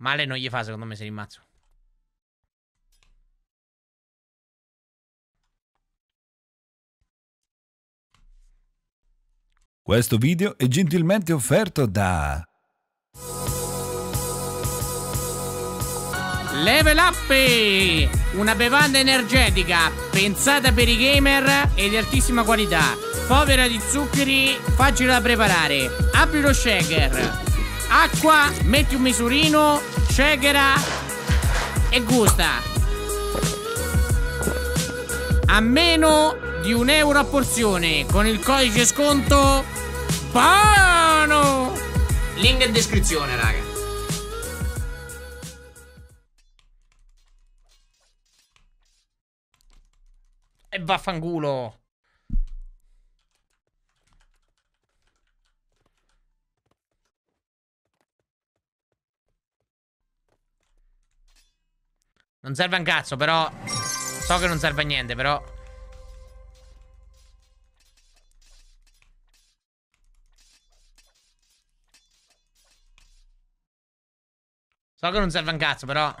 Male non gli fa, secondo me, se li ammazzo. Questo video è gentilmente offerto da... Level Up! Una bevanda energetica pensata per i gamer e di altissima qualità. Povera di zuccheri, facile da preparare. Apri lo shaker. Acqua, metti un misurino, shakera e gusta. A meno di un euro a porzione con il codice sconto PANO! Link in descrizione, raga. E vaffanculo. Non serve un cazzo, però... So che non serve a niente, però... So che non serve un cazzo, però.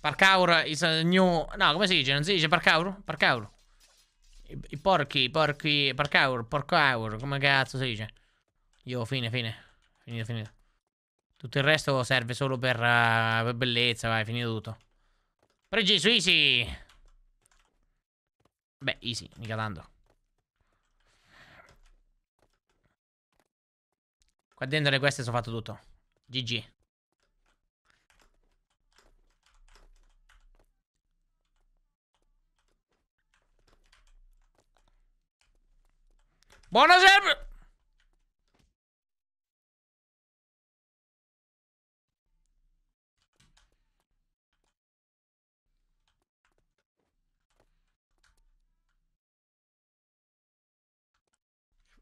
Parkour is a new... No, come si dice? Non si dice parkour? Parkour. I, i porchi, i porchi... Parkour, porkour, come cazzo si dice? Io, fine, fine. Finito, finito. Tutto il resto serve solo per, uh, per bellezza, vai, finito tutto. Pregi easy. Beh, easy, mica tanto. Qua dentro le queste sono fatto tutto. GG. Bora, Buonasera!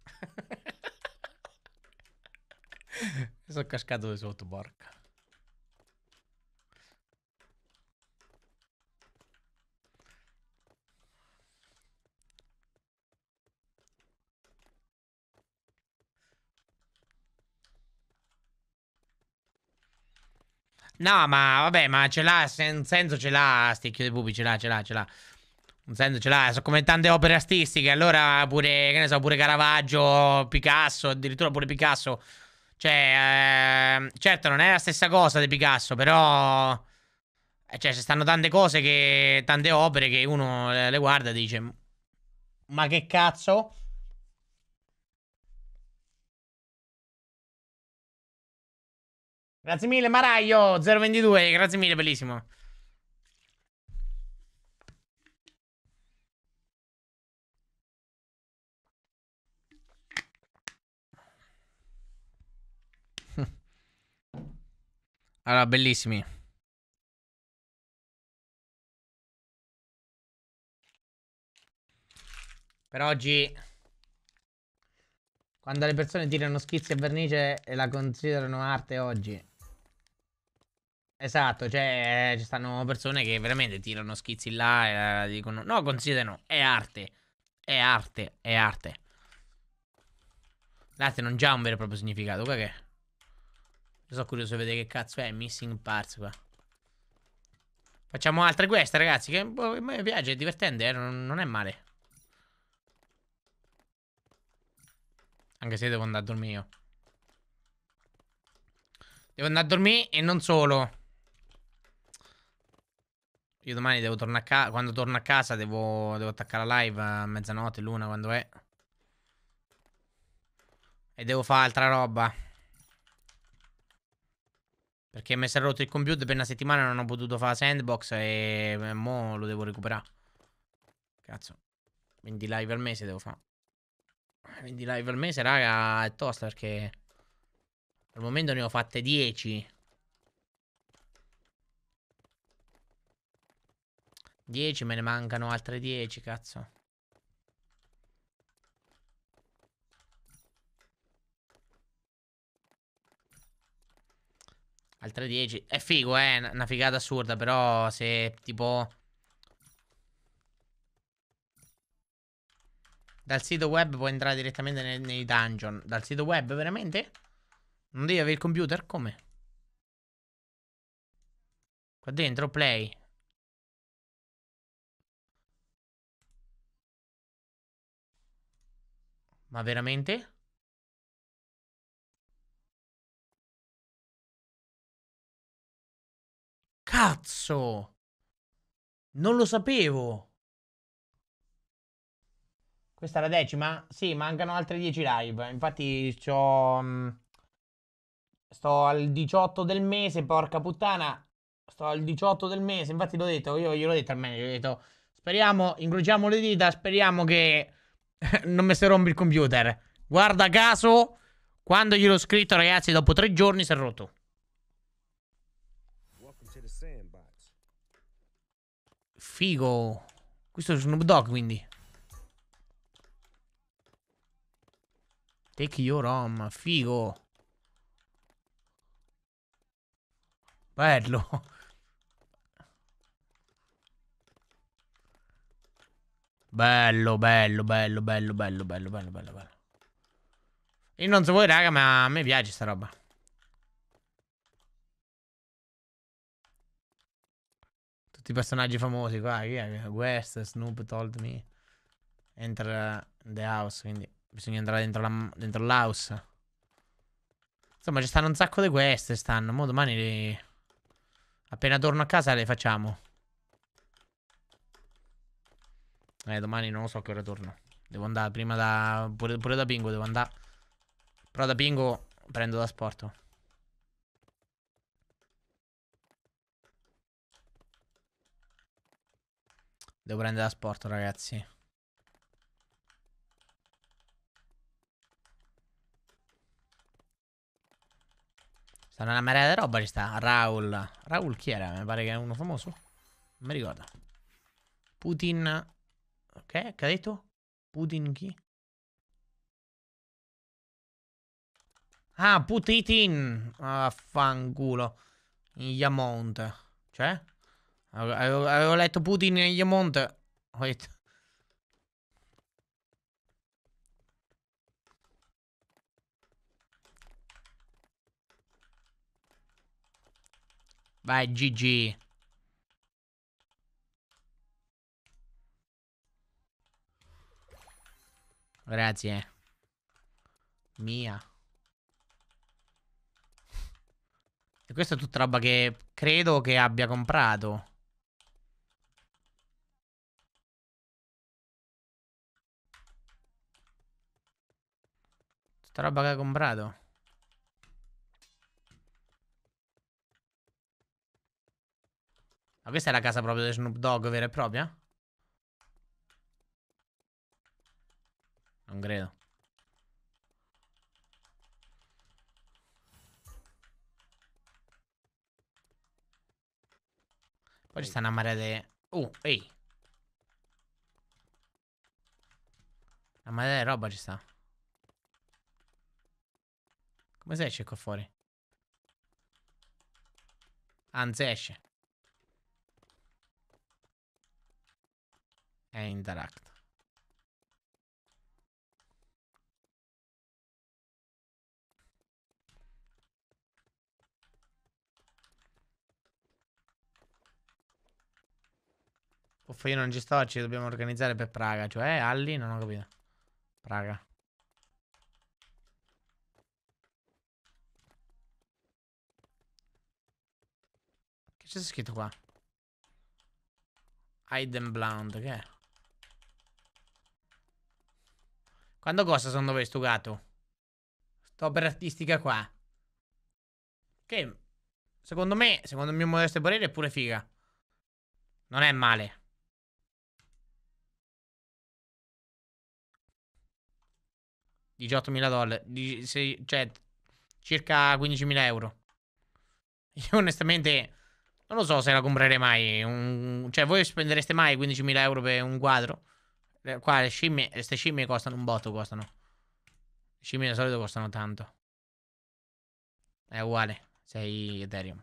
São cascadores é outro borca. No, ma vabbè, ma ce l'ha, un senso ce l'ha, sticchio dei pupi, ce l'ha, ce l'ha, ce l'ha. Un senso ce l'ha, sono come tante opere artistiche, allora pure, che ne so, pure Caravaggio, Picasso, addirittura pure Picasso. Cioè, eh, certo non è la stessa cosa di Picasso, però... Eh, cioè, ci stanno tante cose che... tante opere che uno eh, le guarda e dice... Ma che cazzo? Grazie mille, Maraio 022, grazie mille, bellissimo. Allora, bellissimi. Per oggi, quando le persone tirano schizzi e vernice e la considerano arte oggi, Esatto, cioè eh, ci stanno persone che veramente tirano schizzi là e eh, dicono no, considerano, è arte, è arte, è arte. L'arte non già ha un vero e proprio significato, qua che... Sono curioso di vedere che cazzo è Missing Parts qua. Facciamo altre queste, ragazzi, che boh, mi piace, è divertente, eh? non, non è male. Anche se devo andare a dormire io. Devo andare a dormire e non solo. Io domani devo tornare a casa. Quando torno a casa devo, devo attaccare la live a mezzanotte, l'una, quando è. E devo fare altra roba. Perché mi si è rotto il computer per una settimana e non ho potuto fare sandbox e mo lo devo recuperare. Cazzo. 20 live al mese devo fare. 20 live al mese, raga, è tosta perché al momento ne ho fatte 10. 10 me ne mancano altre 10, cazzo. Altre 10. È figo, eh. Una figata assurda, però se tipo... Dal sito web puoi entrare direttamente nei, nei dungeon. Dal sito web, veramente? Non devi avere il computer? Come? Qua dentro, play. Ma veramente? Cazzo! Non lo sapevo! Questa è la decima? Sì, mancano altre 10 live. Infatti, c'ho... Mm, sto al 18 del mese, porca puttana. Sto al 18 del mese, infatti l'ho detto, io gliel'ho detto al manager, ho detto speriamo, incrociamo le dita, speriamo che non mi si rompe il computer. Guarda caso, quando glielo ho scritto, ragazzi, dopo tre giorni si è rotto. Figo. Questo è Snoop Dogg, quindi. Take your home, figo. Bello. Bello, bello, bello, bello, bello, bello, bello, bello, bello. Io non so voi, raga, ma a me piace sta roba. Tutti i personaggi famosi qua, chi West, Snoop, Told Me. Entra the house, quindi bisogna entrare dentro, la, dentro l'house. Insomma, ci stanno un sacco di queste, stanno. Mo domani le... Appena torno a casa le facciamo. Eh, domani non lo so a che ora torno. Devo andare prima da... Pure, pure da Pingo devo andare. Però da Pingo prendo da sport. Devo prendere da sport, ragazzi. Sta una marea di roba ci sta. Raul. Raul chi era? Mi pare che è uno famoso. Non mi ricordo. Putin Ok, carito. Pudinghi. Ah, Putitin. Ah, fanculo. Yamont. Cioè? Avevo, avevo letto Putin e Yamont. Ho detto... Vai, GG. Grazie. Mia. E questa è tutta roba che credo che abbia comprato. Tutta roba che ha comprato. Ma questa è la casa proprio di Snoop Dogg vera e propria? Non credo. Poi ci sta una marea di... Oh, uh, ehi. La marea di roba ci sta. Come si esce qua fuori? Anzi, esce. È interact. Uff, io non ci sto, ci dobbiamo organizzare per Praga. Cioè, eh, Alli, non ho capito. Praga. Che c'è scritto qua? Hidden Blound, che è? Quando costa secondo voi sto gato? St'opera artistica qua. Che secondo me, secondo il mio modesto parere, è pure figa. Non è male. 18.000 dollari, cioè circa 15.000 euro. Io onestamente non lo so se la comprerei mai. Un... Cioè, voi spendereste mai 15.000 euro per un quadro? Qua le scimmie, queste scimmie costano un botto, costano. Le scimmie di solito costano tanto. È uguale, sei Ethereum.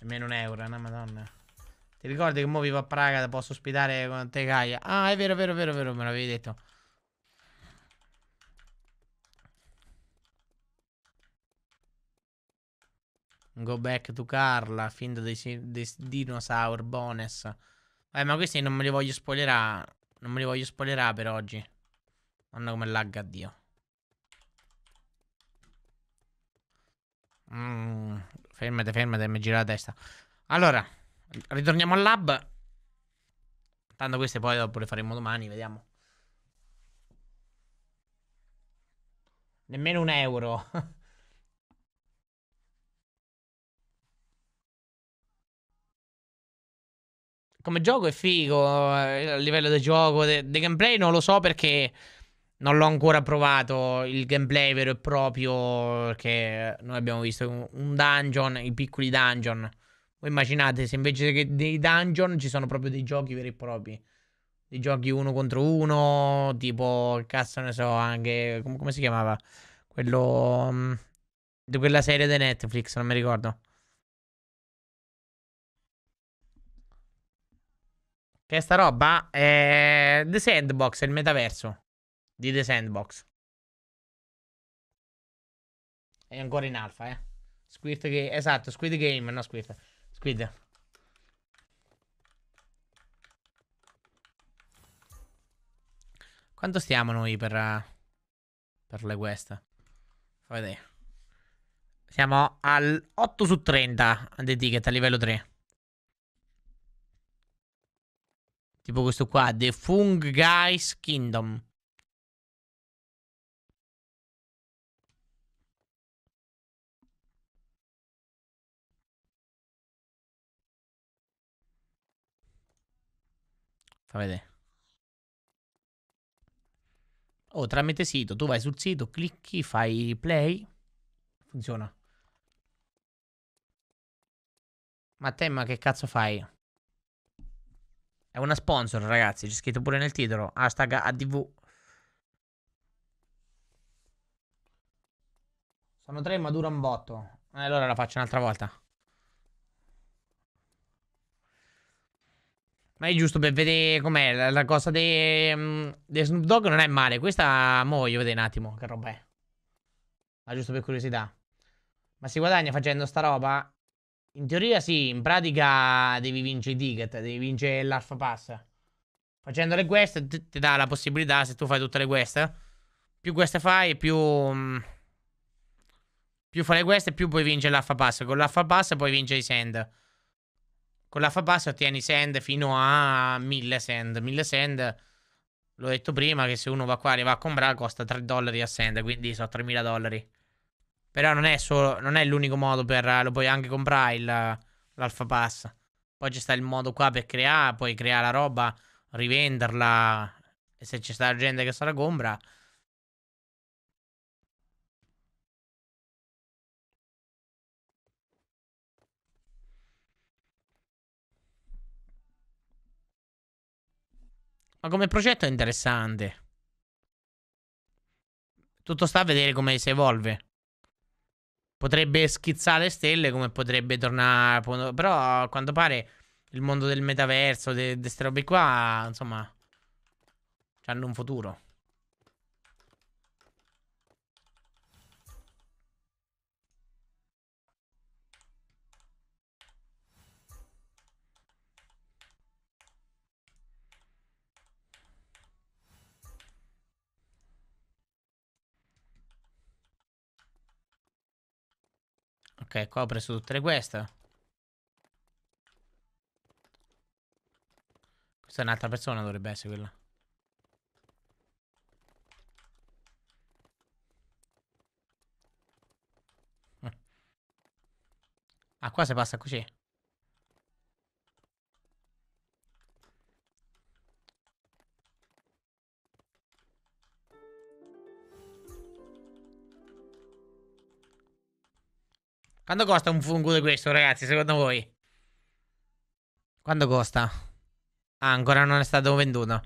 Nemmeno un euro, eh, una madonna. Ti ricordi che mo vivo a Praga, posso ospitare con te Gaia? Ah, è vero, vero, vero, vero, me l'avevi detto. Go back to Carla, fin dei, dei dinosaur, bonus. Eh, ma questi non me li voglio spoilerare. Non me li voglio spoilerare per oggi. Hanno come lagga, Dio. Mm, Fermate, fermate, mi gira la testa. Allora, ritorniamo al lab. Tanto queste poi dopo le faremo domani, vediamo. Nemmeno un euro. Come gioco è figo, eh, a livello di gioco, di gameplay non lo so perché... Non l'ho ancora provato il gameplay vero e proprio, che noi abbiamo visto un dungeon, i piccoli dungeon. Voi immaginate se invece che dei dungeon ci sono proprio dei giochi veri e propri. Dei giochi uno contro uno, tipo, cazzo ne so, anche... Com come si chiamava? Quello... Um, mm, di quella serie di Netflix, non mi ricordo. Che sta roba è eh, The Sandbox, il metaverso di The Sandbox. È ancora in alfa, eh. Squid Game, esatto, Squid Game, no Squid. Squid. Quanto stiamo noi per, per le quest? Fa vedere. Siamo al 8 su 30 di ticket a livello 3. Tipo questo qua, The Fung Guys Kingdom. Fa vedere. Oh, tramite sito. Tu vai sul sito, clicchi, fai play. Funziona. Ma te, ma che cazzo fai? È una sponsor, ragazzi. C'è scritto pure nel titolo. Hashtag ADV. Sono tre, ma dura un botto. Eh, allora la faccio un'altra volta. Ma è giusto per vedere com'è la, la, cosa di um, mm, Snoop Dogg non è male. Questa mo voglio vedere un attimo che roba è. Ma giusto per curiosità. Ma si guadagna facendo sta roba? In teoria sì, in pratica devi vincere i ticket, devi vincere l'alfa pass. Facendo le quest ti dà la possibilità, se tu fai tutte le quest, più queste fai, più... Um, più fai le quest, più puoi vincere l'alfa pass. Con l'alfa pass puoi vincere i send. Con la fa bassa ottieni send fino a 1000 send. 1000 send, l'ho detto prima, che se uno va qua e va a comprare costa 3 dollari a send, quindi sono 3000 dollari. Però non è, solo, non è l'unico modo per... lo puoi anche comprare l'alfa pass. Poi c'è sta il modo qua per creare, puoi creare la roba, rivenderla. E se c'è sta gente che se la compra Ma come progetto è interessante. Tutto sta a vedere come si evolve. Potrebbe schizzare stelle come potrebbe tornare... Però a quanto pare il mondo del metaverso, di de, queste robe qua, insomma, hanno un futuro. Ok, qua ho preso tutte le queste. Questa è un'altra persona, dovrebbe essere quella. Ah, qua si passa così. Quanto costa un fungo di questo, ragazzi, secondo voi? Quanto costa? Ah, ancora non è stato venduto.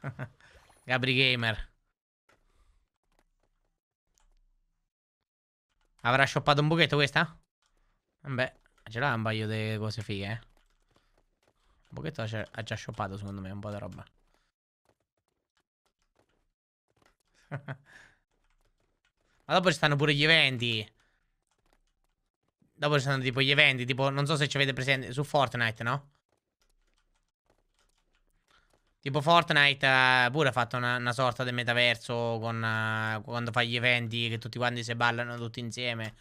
Gabri Gamer. Avrà shoppato un buchetto questa? Vabbè, ce l'ha un paio di cose fighe, eh. Un pochetto ha già shoppato secondo me, un po' di roba. Ma dopo ci stanno pure gli eventi. Dopo ci stanno tipo gli eventi, tipo non so se ci avete presente su Fortnite, no? Tipo Fortnite uh, pure ha fatto una, una, sorta di metaverso con uh, quando fa gli eventi che tutti quanti si ballano tutti insieme.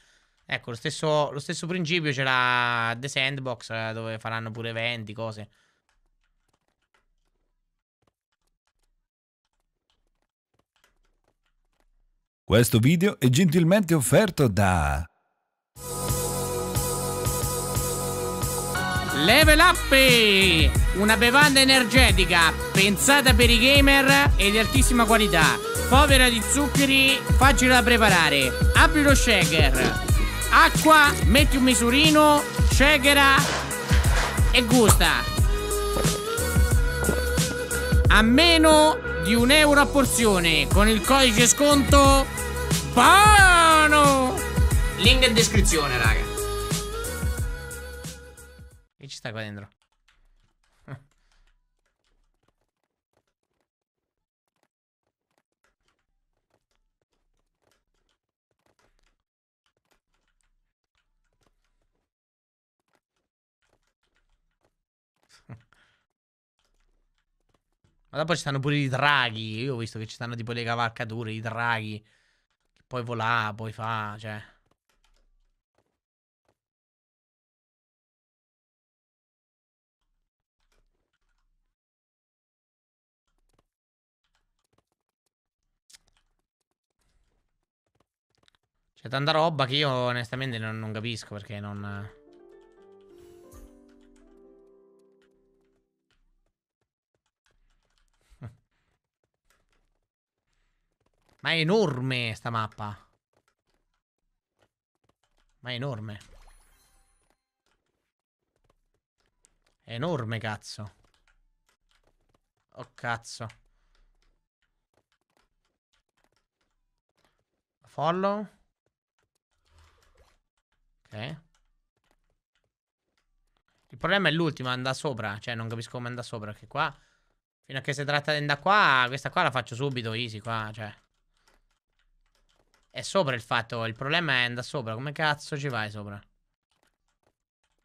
Ecco, lo stesso, lo stesso principio c'era The Sandbox, eh, dove faranno pure eventi, cose. Questo video è gentilmente offerto da... Level Up! Una bevanda energetica pensata per i gamer e di altissima qualità. Povera di zuccheri, facile da preparare. Apri lo shaker acqua, metti un misurino, ceghera e gusta. A meno di un euro a porzione con il codice sconto PANO! Link in descrizione, raga. Che ci sta qua dentro? Ma dopo ci stanno pure i draghi. Io ho visto che ci stanno tipo le cavalcature, i draghi. Che poi vola, poi fa, cioè. C'è tanta roba che io onestamente non, non capisco perché non... Ma è enorme sta mappa. Ma è enorme. È enorme, cazzo. Oh, cazzo. Follow. Ok. Il problema è l'ultima, andare sopra. Cioè, non capisco come andare sopra, perché qua... Fino a che si tratta di andare qua, questa qua la faccio subito, easy, qua, cioè... È sopra il fatto, il problema è andare sopra. Come cazzo ci vai sopra?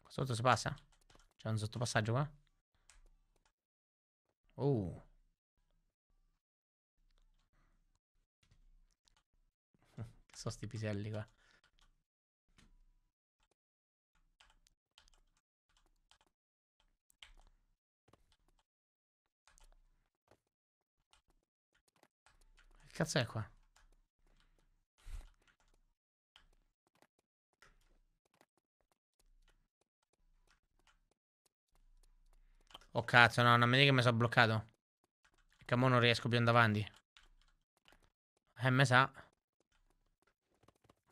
Qua sotto si passa? C'è un sottopassaggio qua? Oh. che Sono sti piselli qua. Che cazzo è qua? Oh cazzo, no, non mi dica che mi sono bloccato. Che mo non riesco più andare avanti. Eh, me sa.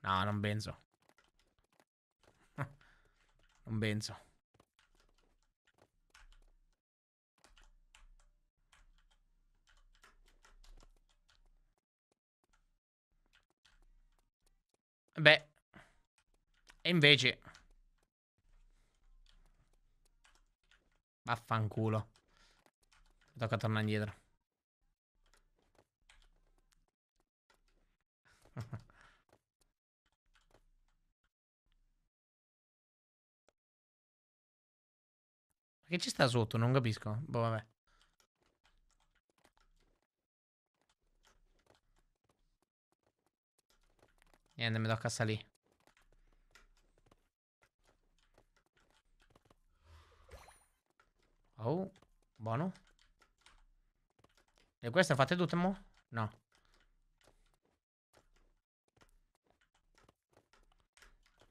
No, non penso. non penso. Beh. E invece... Vaffanculo. Mi tocca tornare indietro. che ci sta sotto? Non capisco. Boh, vabbè. Niente, mi tocca salire. Oh, buono. E queste fate tutte mo? No.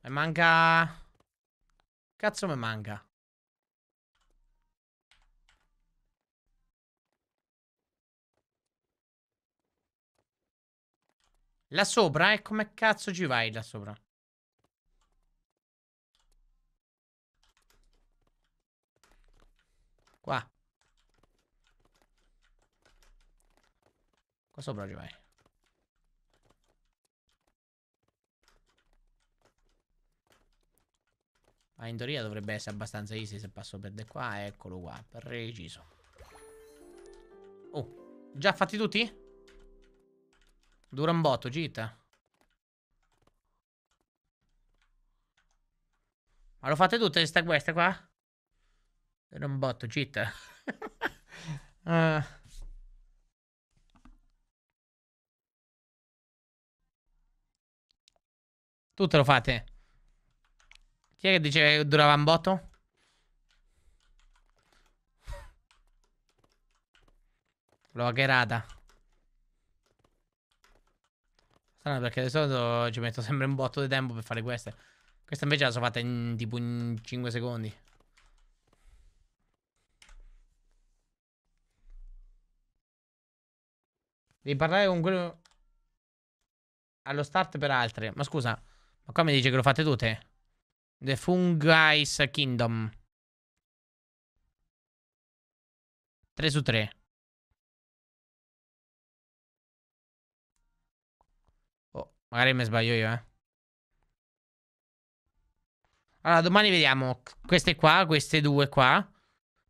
Mi manca... Cazzo mi manca. Là sopra? E eh? come cazzo ci vai là sopra? Qua. Qua sopra ci vai. Ma in teoria dovrebbe essere abbastanza easy se passo per di qua. Eccolo qua, preciso. Oh, già fatti tutti? Dura un botto, gita. Ma lo fate tutte queste queste qua? Era un botto, città. uh. Eh. Tu lo fate. Chi è che diceva che durava un botto? L'ho hackerata. Strano perché di solito ci metto sempre un botto di tempo per fare queste. Questa invece la so fatta in tipo in 5 secondi. Devi parlare con quello... Allo start per altre. Ma scusa, ma qua mi dice che lo fate tutte? The Fungi's Kingdom. 3 su 3. Oh, magari mi sbaglio io, eh. Allora, domani vediamo queste qua, queste due qua,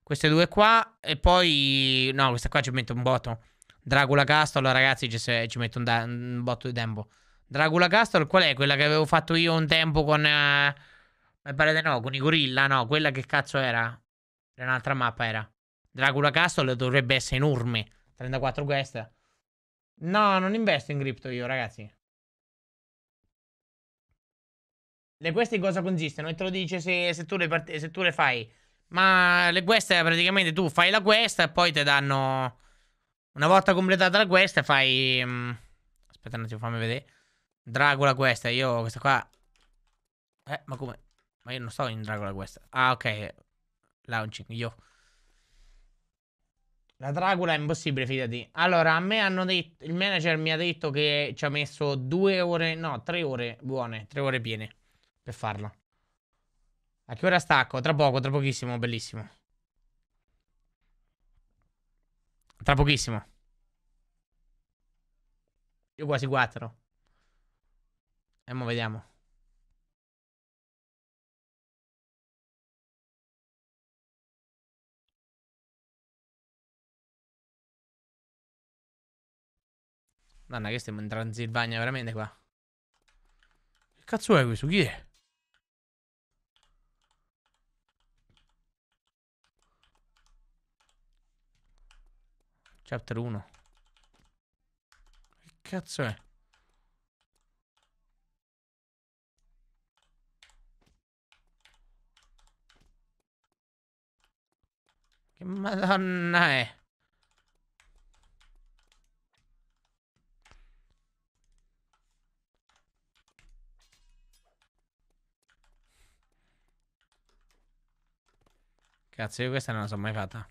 queste due qua e poi... No, questa qua ci metto un botto. Dracula Castle, ragazzi, ci, ci metto un, da- un, botto di tempo. Dracula Castle, qual è quella che avevo fatto io un tempo con... Eh, pare no, con i gorilla, no, quella che cazzo era? Era un'altra mappa, era. Dracula Castle dovrebbe essere enorme. 34 quest. No, non investo in cripto io, ragazzi. Le quest in cosa consistono? E te lo dice se, se, tu le, se tu le fai. Ma le quest è praticamente tu fai la quest e poi ti danno una volta completata la quest fai... Mm, aspetta un attimo, fammi vedere. Dragola quest, io questa qua... Eh, ma come? Ma io non sto in Dragola quest. Ah, ok. Launching, io... La Dragola è impossibile, fidati. Allora, a me hanno detto... Il manager mi ha detto che ci ha messo due ore... No, tre ore buone, tre ore piene per farla. A che ora stacco? Tra poco, tra pochissimo, bellissimo. Tra pochissimo. Io quasi 4. E mo' vediamo. Danna che stiamo in Transilvania veramente qua. Che cazzo è questo? Chi è? Chapter 1. Che cazzo è? Che madonna è? Cazzo, io questa non la so mai fatta.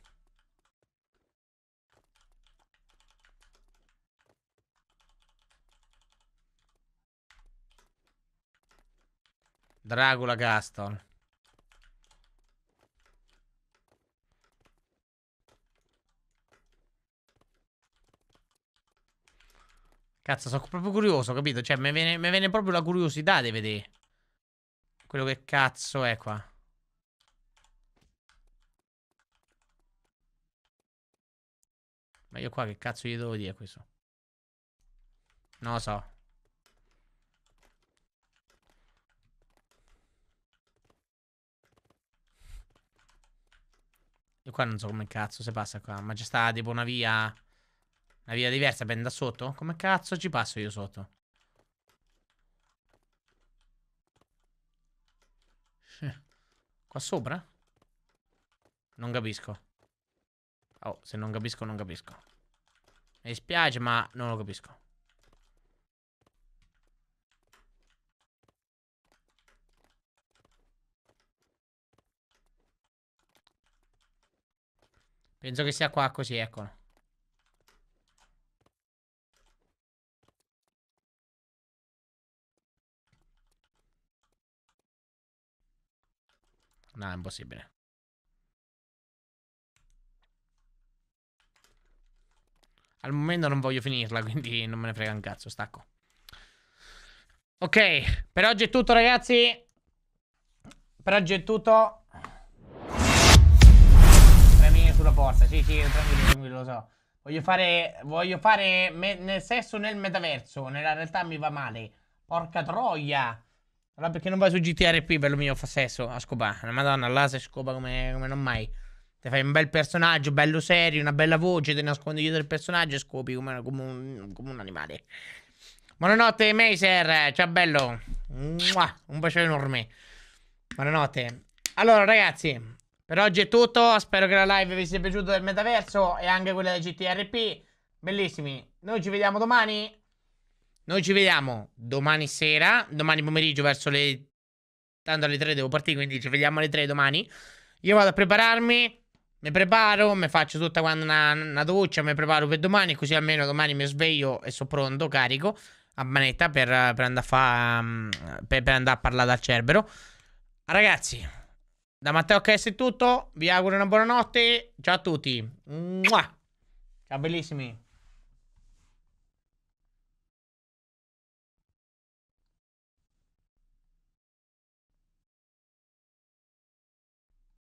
Dracula Gaston. Cazzo, sono proprio curioso, capito? Cioè, mi viene, viene, proprio la curiosità di vedere. Quello che cazzo è qua. Ma io qua che cazzo gli devo dire questo? Non lo so. E qua non so come cazzo si passa qua. Ma c'è sta tipo una via... Una via diversa, ben da sotto? Come cazzo ci passo io sotto? Qua sopra? Non capisco. Oh, se non capisco, non capisco. Mi spiace, ma non lo capisco. Penso che sia qua così, eccolo. No, è impossibile. Al momento non voglio finirla, quindi non me ne frega un cazzo, stacco. Ok, per oggi è tutto ragazzi. Per oggi è tutto sulla forza. Sì, sì, tranquillo, tranquillo, lo so. Voglio fare. Voglio fare nel sesso nel metaverso. Nella realtà mi va male. Porca troia. Allora, perché non vai su GTR qui, bello mio, fa sesso a ah, scopa. Madonna, là si scopa come, come non mai. Ti fai un bel personaggio, bello serio, una bella voce, ti nascondi dietro il personaggio e scopi come, come, un, come un, animale. Buonanotte, Maser. Ciao, bello. Mua, un bacio enorme. Buonanotte. Allora, ragazzi, per oggi è tutto, spero che la live vi sia piaciuta del metaverso e anche quella del GTRP. Bellissimi. Noi ci vediamo domani. Noi ci vediamo domani sera, domani pomeriggio verso le... Tanto alle 3 devo partire, quindi ci vediamo alle 3 domani. Io vado a prepararmi, mi preparo, mi faccio tutta quando una, una doccia, mi preparo per domani, così almeno domani mi sveglio e sono pronto, carico, a manetta per, per andare a, fa, per, per andare a parlare al Cerbero. Ragazzi... Da Matteo KS è tutto, vi auguro una buona notte, ciao a tutti. Ciao bellissimi.